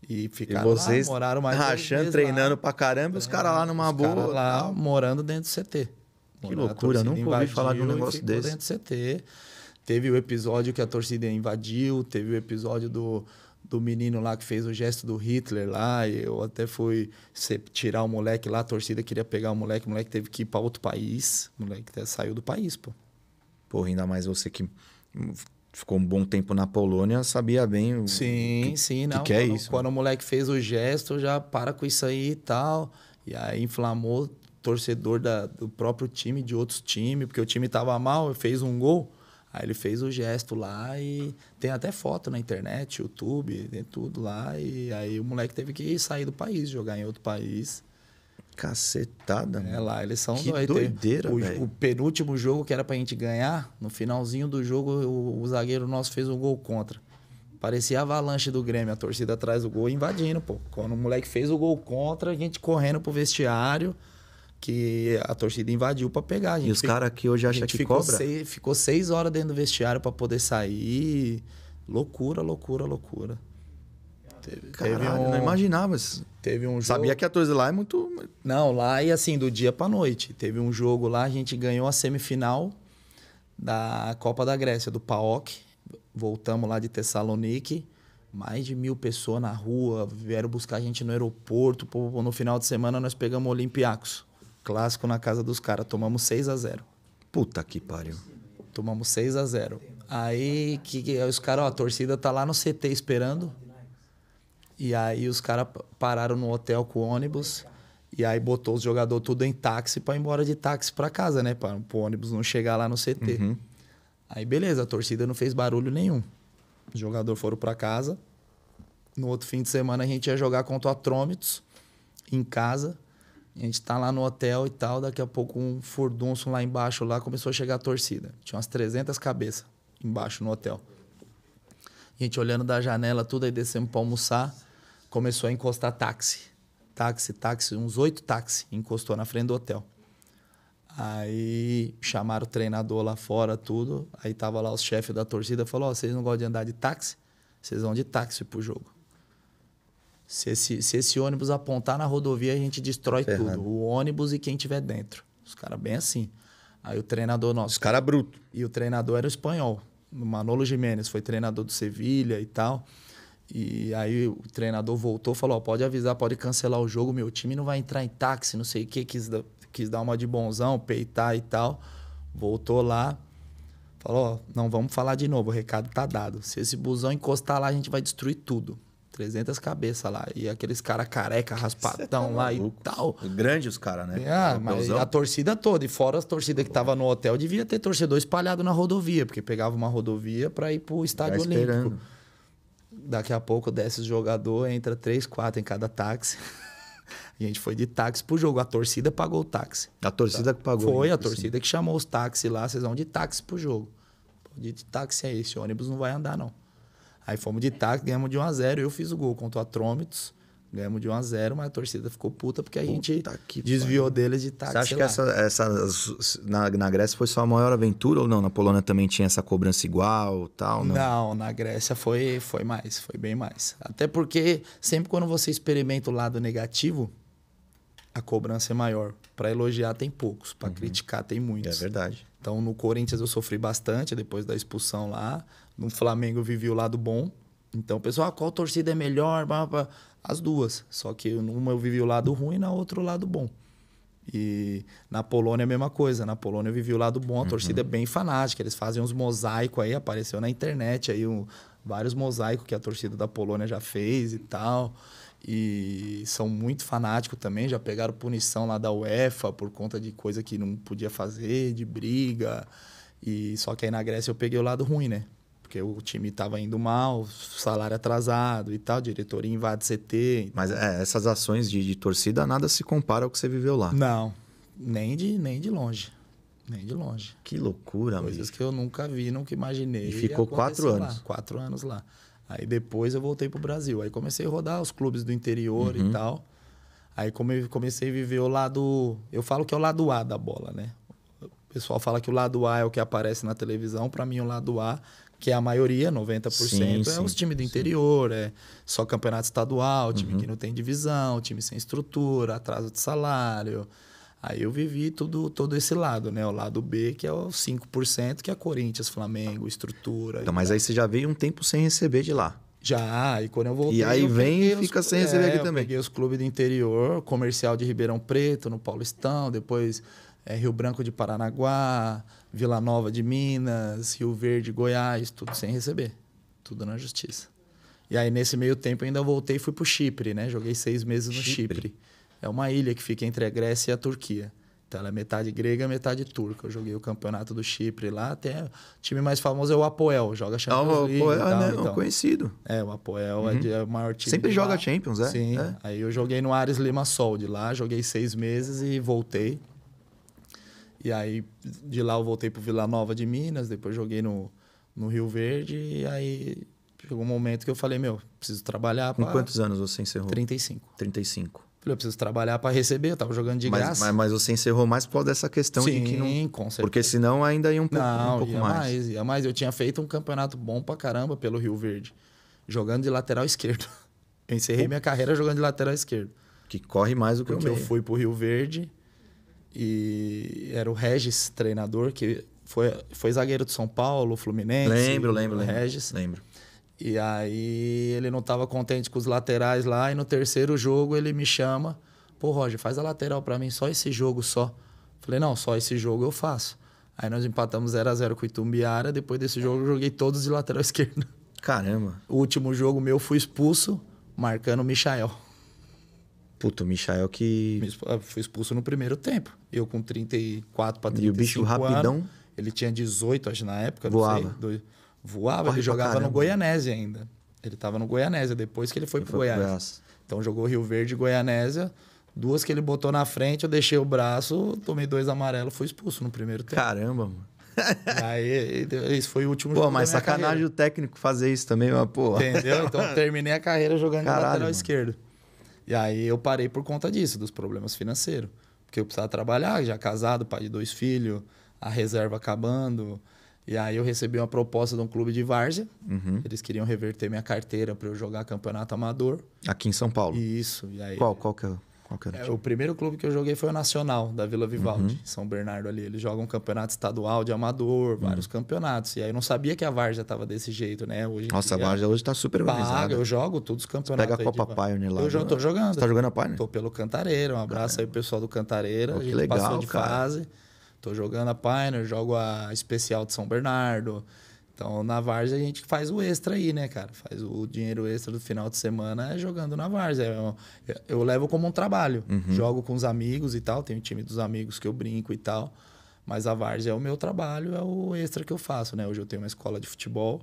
E ficaram e vocês lá, moraram mais rachando, treinando lá. pra caramba, os caras lá numa boa. lá morando dentro do CT. Que loucura, nunca ouvi falar de um negócio desse. dentro do CT. Teve o episódio que a torcida invadiu, teve o episódio do, do menino lá que fez o gesto do Hitler lá, eu até fui tirar o moleque lá, a torcida queria pegar o moleque, o moleque teve que ir para outro país, o moleque até saiu do país, pô. Porra, ainda mais você que ficou um bom tempo na Polônia, sabia bem o Sim, que, sim, não. Que, que é quando, isso. Quando o moleque fez o gesto, já para com isso aí e tal. E aí inflamou torcedor da, do próprio time, de outros times, porque o time tava mal, fez um gol. Aí ele fez o gesto lá e tem até foto na internet, YouTube, tem tudo lá. E aí o moleque teve que sair do país, jogar em outro país. Cacetada, é, mano. É lá, eles são que doideira, o, o, penúltimo jogo que era pra gente ganhar, no finalzinho do jogo, o, o zagueiro nosso fez um gol contra. Parecia a avalanche do Grêmio, a torcida atrás do gol invadindo, pô. Quando o moleque fez o gol contra, a gente correndo pro vestiário que a torcida invadiu para pegar. A gente e os caras que hoje acham que ficou cobra? Seis, ficou seis horas dentro do vestiário para poder sair. Loucura, loucura, loucura. Teve, Caralho, teve um... não imaginava. Teve um jogo... Sabia que a torcida lá é muito... Não, lá e é, assim, do dia para noite. Teve um jogo lá, a gente ganhou a semifinal da Copa da Grécia, do PAOK. Voltamos lá de Tessaloniki mais de mil pessoas na rua, vieram buscar a gente no aeroporto. No final de semana, nós pegamos o Olympiacos. Clássico na casa dos caras. Tomamos 6 a 0 Puta que pariu. Tomamos 6 a 0 Aí que, que os caras, ó, a torcida tá lá no CT esperando. E aí os caras pararam no hotel com o ônibus. E aí botou os jogadores tudo em táxi para ir embora de táxi para casa, né? Para o ônibus não chegar lá no CT. Uhum. Aí beleza, a torcida não fez barulho nenhum. Os jogadores foram para casa. No outro fim de semana a gente ia jogar contra o Atrômitos em casa. A gente tá lá no hotel e tal, daqui a pouco um furdunço lá embaixo lá começou a chegar a torcida. Tinha umas 300 cabeças embaixo no hotel. A gente olhando da janela, tudo aí descemos para almoçar, começou a encostar táxi. Táxi, táxi, uns oito táxi encostou na frente do hotel. Aí chamaram o treinador lá fora, tudo. Aí tava lá os chefes da torcida, falou: oh, vocês não gostam de andar de táxi? Vocês vão de táxi pro jogo". Se esse, se esse ônibus apontar na rodovia, a gente destrói Ferrado. tudo. O ônibus e quem tiver dentro. Os caras bem assim. Aí o treinador nosso. Os caras bruto. E o treinador era o espanhol. O Manolo Jiménez foi treinador do Sevilha e tal. E aí o treinador voltou falou: oh, pode avisar, pode cancelar o jogo, meu time não vai entrar em táxi, não sei o que, quis, quis dar uma de bonzão, peitar e tal. Voltou lá, falou: oh, não vamos falar de novo, o recado tá dado. Se esse busão encostar lá, a gente vai destruir tudo. 300 cabeças lá. E aqueles cara careca, tá raspadão tá lá maluco. e tal. Grande os caras, né? Ah, é mas a torcida toda. E fora as torcidas que tava no hotel, devia ter torcedor espalhado na rodovia, porque pegava uma rodovia para ir pro estádio Já tá olímpico. Esperando. Daqui a pouco desce o jogador, entra três, quatro em cada táxi. A gente foi de táxi pro jogo. A torcida pagou o táxi. A torcida que pagou. Foi a torcida que chamou os táxis lá. Vocês vão de táxi pro jogo. De táxi é esse. ônibus não vai andar, não. Aí fomos de táxi, ganhamos de 1 a 0 Eu fiz o gol contra o Atrômitos. Ganhamos de 1 a 0 mas a torcida ficou puta porque a Puta gente desviou pai. deles de táxi. Você acha que essa, essa, na, na Grécia foi só a maior aventura ou não? Na Polônia também tinha essa cobrança igual tal? Não, não na Grécia foi, foi mais, foi bem mais. Até porque sempre quando você experimenta o lado negativo, a cobrança é maior. Para elogiar tem poucos, para uhum. criticar tem é muitos. É verdade. Então no Corinthians eu sofri bastante depois da expulsão lá no Flamengo vivi o lado bom. Então, pessoal, ah, qual torcida é melhor? As duas. Só que numa eu vivi o lado ruim, na outra o lado bom. E na Polônia é a mesma coisa. Na Polônia eu vivi o lado bom, a uhum. torcida é uhum. bem fanática. Eles fazem uns mosaicos aí, apareceu na internet aí um, vários mosaicos que a torcida da Polônia já fez e tal. E são muito fanáticos também, já pegaram punição lá da UEFA por conta de coisa que não podia fazer, de briga. E só que aí na Grécia eu peguei o lado ruim, né? porque o time estava indo mal, salário atrasado e tal, diretoria invade CT. Mas é, essas ações de, de torcida nada se compara ao que você viveu lá. Não, nem de, nem de longe. Nem de longe. Que loucura, Coisas amigo. que eu nunca vi, nunca imaginei. E ficou quatro anos. Lá, quatro anos lá. Aí depois eu voltei pro Brasil. Aí comecei a rodar os clubes do interior uhum. e tal. Aí comecei a viver o lado. Eu falo que é o lado A da bola, né? O pessoal fala que o lado A é o que aparece na televisão. Para mim, o lado A que é a maioria, 90%, sim, é sim, os times do interior, sim. é só campeonato estadual, time uhum. que não tem divisão, time sem estrutura, atraso de salário. Aí eu vivi tudo, todo esse lado, né? O lado B, que é o 5%, que é Corinthians, Flamengo, estrutura. Então, mas tal. aí você já veio um tempo sem receber de lá. Já, e quando eu voltei. E aí vem e fica os, sem receber é, aqui também. Peguei os clubes do interior, comercial de Ribeirão Preto, no Paulistão, depois é, Rio Branco de Paranaguá, Vila Nova de Minas, Rio Verde, Goiás, tudo sem receber. Tudo na justiça. E aí, nesse meio tempo, ainda voltei e fui para o Chipre, né? Joguei seis meses no Chipre. Chipre. É uma ilha que fica entre a Grécia e a Turquia. Então, ela é metade grega, metade turca. Eu joguei o campeonato do Chipre lá. Até o time mais famoso é o Apoel, joga Champions ah, o League. O Apoel tal, né? Então. conhecido. É, o Apoel é uhum. é, o maior time. Sempre joga lá. Champions, é? Sim. É. Aí eu joguei no Ares Limassol de lá, joguei seis meses e voltei. E aí de lá eu voltei pro Vila Nova de Minas, depois joguei no, no Rio Verde e aí chegou um momento que eu falei, meu, preciso trabalhar Com pra... quantos anos você encerrou? 35. 35. Falei, eu preciso trabalhar para receber, eu tava jogando de mas, graça. Mas, mas, você encerrou mais por causa dessa questão Sim, de que não. Com certeza. Porque senão ainda ia um pouco, não, um pouco ia mais. Não. Ia mais. Eu tinha feito um campeonato bom pra caramba pelo Rio Verde, jogando de lateral esquerdo. Eu encerrei Ups. minha carreira jogando de lateral esquerdo. Que corre mais do que o meu. Eu fui pro Rio Verde, e era o Regis, treinador, que foi, foi zagueiro do São Paulo, Fluminense. Lembro, lembro, lembro. Regis. Lembro. E aí ele não estava contente com os laterais lá, e no terceiro jogo ele me chama. Pô, Roger, faz a lateral para mim, só esse jogo só. Falei, não, só esse jogo eu faço. Aí nós empatamos 0 a 0 com o Itumbiara. Depois desse jogo, eu joguei todos de lateral esquerdo. Caramba. O último jogo meu fui expulso, marcando o Michael. Puto, o Michael que. Ah, foi expulso no primeiro tempo. Eu com 34 para 35 E o bicho rapidão. ele tinha 18, acho, na época. Voava. Sei, do... voava, Corre ele jogava no Goianésia ainda. Ele estava no Goianésia, depois que ele foi para Goiás. Goiás. Então jogou Rio Verde e Goianésia. Duas que ele botou na frente, eu deixei o braço, tomei dois amarelos, fui expulso no primeiro tempo. Caramba, mano. aí, esse foi o último pô, jogo. Pô, mas sacanagem carreira. o técnico fazer isso também, mas, pô. Entendeu? Então terminei a carreira jogando Caralho, lateral mano. esquerdo. E aí eu parei por conta disso, dos problemas financeiros. Porque eu precisava trabalhar, já casado, pai de dois filhos, a reserva acabando. E aí eu recebi uma proposta de um clube de várzea. Uhum. Eles queriam reverter minha carteira para eu jogar campeonato amador. Aqui em São Paulo? Isso. E aí, qual, qual que é? É, o primeiro clube que eu joguei foi o Nacional, da Vila Vivaldi, uhum. São Bernardo ali. Eles jogam um campeonato estadual de amador, uhum. vários campeonatos. E aí eu não sabia que a Varja tava desse jeito, né? Hoje Nossa, dia, a Varja hoje tá super organizada. Paga, eu jogo todos os campeonatos. Você pega a Copa Pioneer lá. Eu já tô jogando. Você tá jogando a Pioneer? Tô pelo Cantareira. Um abraço aí pro pessoal do Cantareira. que legal, passou de cara. fase. Tô jogando a Pioneer, jogo a Especial de São Bernardo. Então, na Varsa a gente faz o extra aí, né, cara? Faz o dinheiro extra do final de semana é jogando na Varsa. Eu, é é, eu, levo como um trabalho. Uhum. Jogo com os amigos e tal. Tenho time dos amigos que eu brinco e tal. Mas a Varsa é o meu trabalho, é o extra que eu faço, né? Hoje eu tenho uma escola de futebol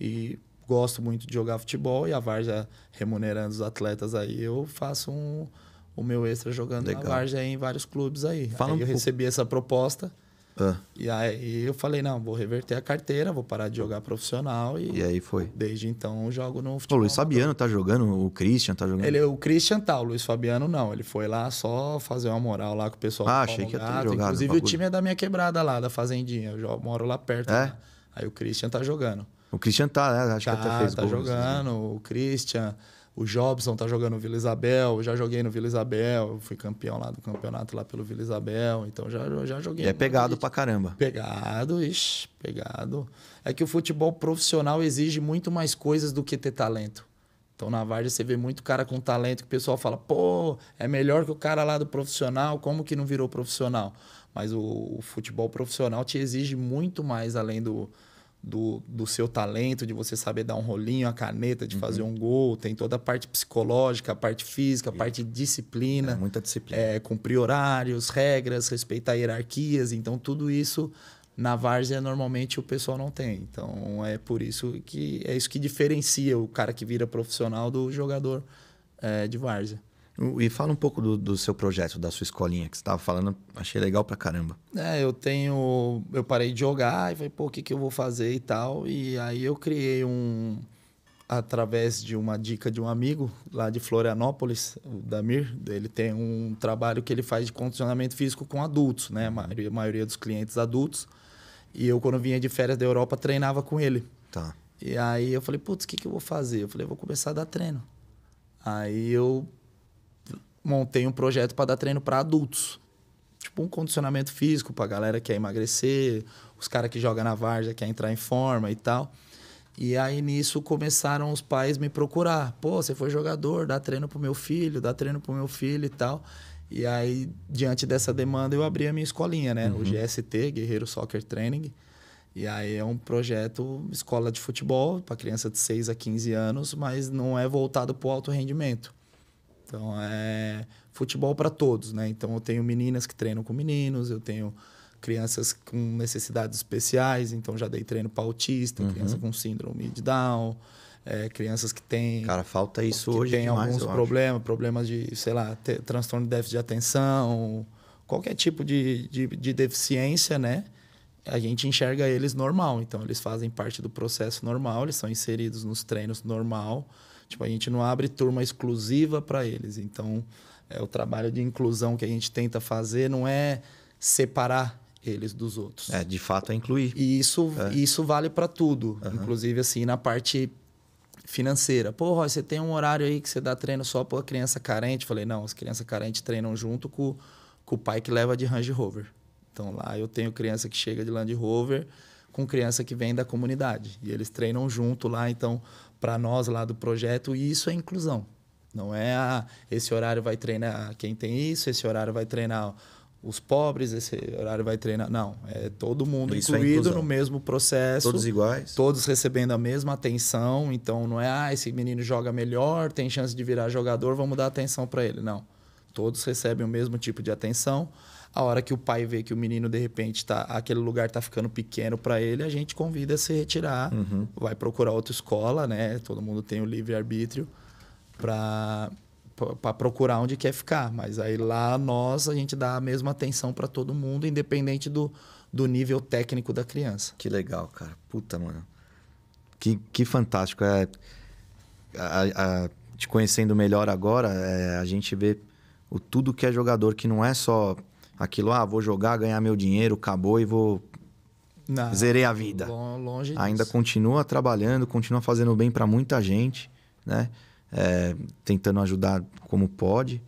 e gosto muito de jogar futebol. E a Varsa remunerando os atletas aí, eu faço um, o meu extra jogando Legal. na Varsa em vários clubes aí. Fala aí um eu pouco. recebi essa proposta. Ah. E aí eu falei, não, vou reverter a carteira, vou parar de jogar profissional. E, e aí foi. Desde então jogo no futebol. O Luiz Fabiano tá jogando, o Christian tá jogando. Ele, o Christian tá, o Luiz Fabiano não. Ele foi lá só fazer uma moral lá com o pessoal. Ah, achei que ia ter jogado. Inclusive o time é da minha quebrada lá, da Fazendinha. Eu jogo, moro lá perto. É? Aí o Christian tá jogando. O Christian tá, né? Acho tá, que até fez Tá né? jogando, assim. o Christian... O Jobson tá jogando no Vila Isabel, eu já joguei no Vila Isabel, fui campeão lá do campeonato lá pelo Vila Isabel, então já, já joguei. E é pegado pra caramba. Pegado, ixi, pegado. É que o futebol profissional exige muito mais coisas do que ter talento. Então na Varda você vê muito cara com talento que o pessoal fala, pô, é melhor que o cara lá do profissional, como que não virou profissional? Mas o, o futebol profissional te exige muito mais além do, do, do seu talento, de você saber dar um rolinho, a caneta, de uhum. fazer um gol. Tem toda a parte psicológica, a parte física, a parte de disciplina. É, muita disciplina. É, cumprir horários, regras, respeitar hierarquias. Então, tudo isso na várzea normalmente o pessoal não tem. Então, é por isso que é isso que diferencia o cara que vira profissional do jogador é, de várzea. E fala um pouco do, do seu projeto, da sua escolinha que você estava falando, achei legal pra caramba. É, eu tenho. Eu parei de jogar e falei, pô, o que, que eu vou fazer e tal. E aí eu criei um. Através de uma dica de um amigo lá de Florianópolis, o Damir, ele tem um trabalho que ele faz de condicionamento físico com adultos, né? A maioria, a maioria dos clientes adultos. E eu, quando vinha de férias da Europa, treinava com ele. Tá. E aí eu falei, putz, o que, que eu vou fazer? Eu falei, eu vou começar a dar treino. Aí eu montei um projeto para dar treino para adultos. Tipo um condicionamento físico para galera que quer emagrecer, os caras que jogam na várzea quer entrar em forma e tal. E aí nisso começaram os pais me procurar. Pô, você foi jogador, dá treino pro meu filho, dá treino pro meu filho e tal. E aí, diante dessa demanda, eu abri a minha escolinha, né? Uhum. O GST, Guerreiro Soccer Training. E aí é um projeto escola de futebol para criança de 6 a 15 anos, mas não é voltado para o alto rendimento. Então é futebol para todos, né? Então eu tenho meninas que treinam com meninos, eu tenho crianças com necessidades especiais, então já dei treino para autista, uhum. criança com síndrome de Down, é, crianças que têm. Cara, falta isso que hoje. Tem demais, alguns problemas, problemas de, sei lá, transtorno de déficit de atenção, qualquer tipo de, de, de deficiência, né? a gente enxerga eles normal. Então, eles fazem parte do processo normal, eles são inseridos nos treinos normal. Tipo, a gente não abre turma exclusiva para eles. Então, é o trabalho de inclusão que a gente tenta fazer não é separar eles dos outros. É, de fato, é incluir. E isso, é. isso vale para tudo, uhum. inclusive assim na parte financeira. Pô, Roy, você tem um horário aí que você dá treino só para criança carente? Falei, não, as crianças carentes treinam junto com, com o pai que leva de Range Rover. Então lá eu tenho criança que chega de Land Rover com criança que vem da comunidade e eles treinam junto lá, então para nós lá do projeto e isso é inclusão. Não é a, ah, esse horário vai treinar quem tem isso, esse horário vai treinar os pobres, esse horário vai treinar. Não, é todo mundo Isso é incluído é no mesmo processo. Todos iguais. Todos recebendo a mesma atenção. Então não é, ah, esse menino joga melhor, tem chance de virar jogador, vamos dar atenção para ele. Não. Todos recebem o mesmo tipo de atenção. A hora que o pai vê que o menino, de repente, tá, aquele lugar tá ficando pequeno para ele, a gente convida a se retirar, uhum. vai procurar outra escola, né? Todo mundo tem o livre-arbítrio para para procurar onde quer ficar, mas aí lá nós a gente dá a mesma atenção para todo mundo, independente do, do nível técnico da criança. Que legal, cara. Puta, mano. Que, que fantástico. É, a, a, te conhecendo melhor agora, é, a gente vê o tudo que é jogador, que não é só aquilo, ah, vou jogar, ganhar meu dinheiro, acabou e vou. Não, Zerei a vida. Longe disso. Ainda continua trabalhando, continua fazendo bem para muita gente, né? É, tentando ajudar como pode.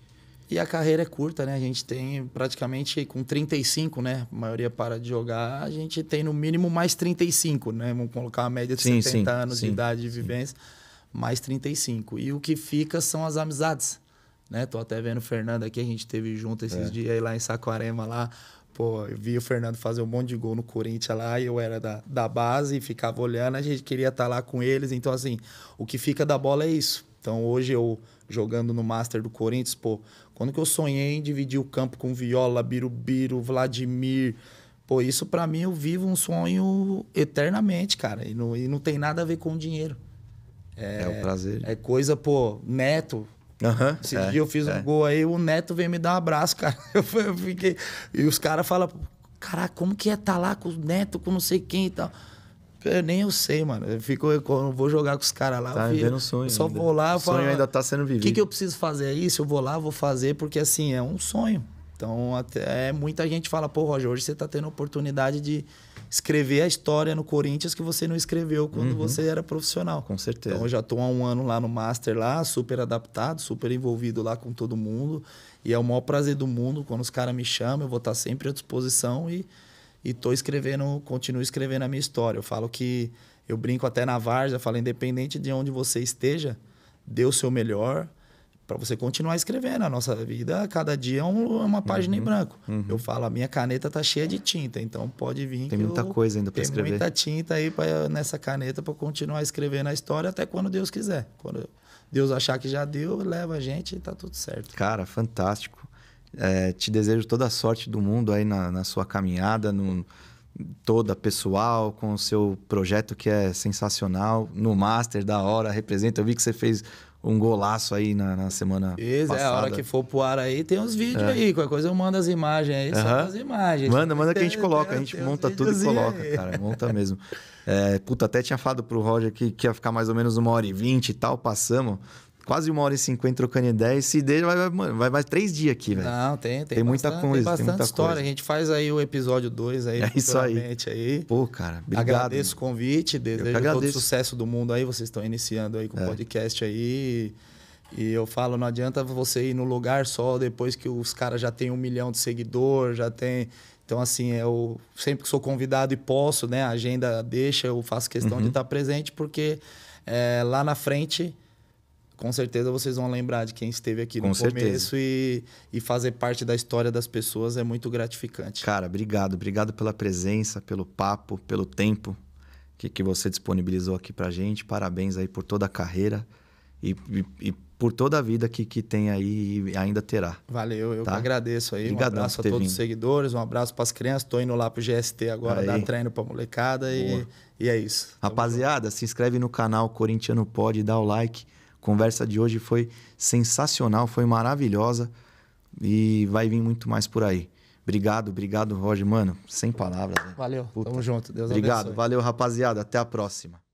E a carreira é curta, né? A gente tem praticamente com 35, né? A maioria para de jogar, a gente tem no mínimo mais 35, né? Vamos colocar a média de sim, 70 sim, anos sim, de idade de vivência, mais 35. E o que fica são as amizades né? Tô até vendo o Fernando aqui, a gente teve junto esses é. dias aí lá em Saquarema lá. Pô, eu vi o Fernando fazer um monte de gol no Corinthians lá, e eu era da, da base e ficava olhando, a gente queria estar tá lá com eles. Então, assim, o que fica da bola é isso. Então, hoje eu jogando no Master do Corinthians, pô, quando que eu sonhei em dividir o campo com Viola, Birubiru, Vladimir, Pô, isso para mim eu vivo um sonho eternamente, cara. E não, e não tem nada a ver com dinheiro. É, é o prazer. É coisa, pô, neto, Uhum, Esse é, dia eu fiz é. um gol aí, o Neto veio me dar um abraço, cara. Eu, eu fiquei. E os caras falam, caraca, como que é estar tá lá com o Neto, com não sei quem e tal? Eu nem eu sei, mano. Eu, fico, eu vou jogar com os caras lá. Tá vivendo um sonho. Só ainda. vou lá. O falo, sonho ainda tá sendo vivido. O que, que eu preciso fazer É isso? eu vou lá, vou fazer, porque assim, é um sonho. Então, até, é, muita gente fala, pô, Roger, hoje você tá tendo oportunidade de, escrever a história no Corinthians que você não escreveu quando uhum. você era profissional. Com certeza. Então eu já estou há um ano lá no Master, lá, super adaptado, super envolvido lá com todo mundo. E é o maior prazer do mundo. Quando os caras me chamam, eu vou estar tá sempre à disposição e, e tô escrevendo, continuo escrevendo a minha história. Eu falo que eu brinco até na Varja, falo, independente de onde você esteja, dê o seu melhor para você continuar escrevendo. A nossa vida, cada dia é, é uma página uhum, em branco. Uhum. Eu falo, a minha caneta tá cheia de tinta, então pode vir. Tem muita eu, coisa ainda para escrever. Tem muita tinta aí pra, nessa caneta para continuar escrevendo a história até quando Deus quiser. Quando Deus achar que já deu, leva a gente e tá tudo certo. Cara, fantástico. É, te desejo toda a sorte do mundo aí na, na sua caminhada, no, toda pessoal, com o seu projeto que é sensacional, no Master, da hora, representa. Eu vi que você fez um golaço aí na, na semana Isso, passada. é, a hora que for pro ar aí, tem uns vídeos é. aí. Qualquer coisa eu mando as imagens aí, só as imagens. Manda, manda que a gente coloca, a gente monta tudo e coloca, aí. cara. Monta mesmo. É, puta, até tinha falado pro Roger que, que ia ficar mais ou menos uma hora e vinte e tal, passamos quase uma hora e cinquenta trocando ideia. E se der, vai, vai, vai mais três dias aqui, velho. Não, tem, tem. Tem muita coisa. Tem bastante tem muita história. Coisa. A gente faz aí o episódio 2 aí. É isso aí. aí. Pô, cara, obrigado. Agradeço mano. o convite, desejo todo o sucesso do mundo aí. Vocês estão iniciando aí com o é. podcast aí. E eu falo, não adianta você ir no lugar só depois que os caras já têm um milhão de seguidor, já tem. Então, assim, eu sempre que sou convidado e posso, né? A agenda deixa, eu faço questão uhum. de estar presente, porque é, lá na frente com certeza vocês vão lembrar de quem esteve aqui com no certeza. começo e, e fazer parte da história das pessoas é muito gratificante. Cara, obrigado. Obrigado pela presença, pelo papo, pelo tempo que, que você disponibilizou aqui pra gente. Parabéns aí por toda a carreira e, e, e por toda a vida que, que tem aí e ainda terá. Valeu, eu tá? que agradeço aí. Obrigadão um abraço a todos vindo. os seguidores, um abraço para as crianças. Estou indo lá pro GST agora aí. dar treino para molecada e, e é isso. Rapaziada, Tamo se inscreve no canal Corintiano Pode, dá o like conversa de hoje foi sensacional, foi maravilhosa e vai vir muito mais por aí. Obrigado, obrigado, Roger, mano. Sem palavras. Né? Valeu, Puta. tamo junto. Deus obrigado. abençoe. Obrigado, valeu, rapaziada. Até a próxima.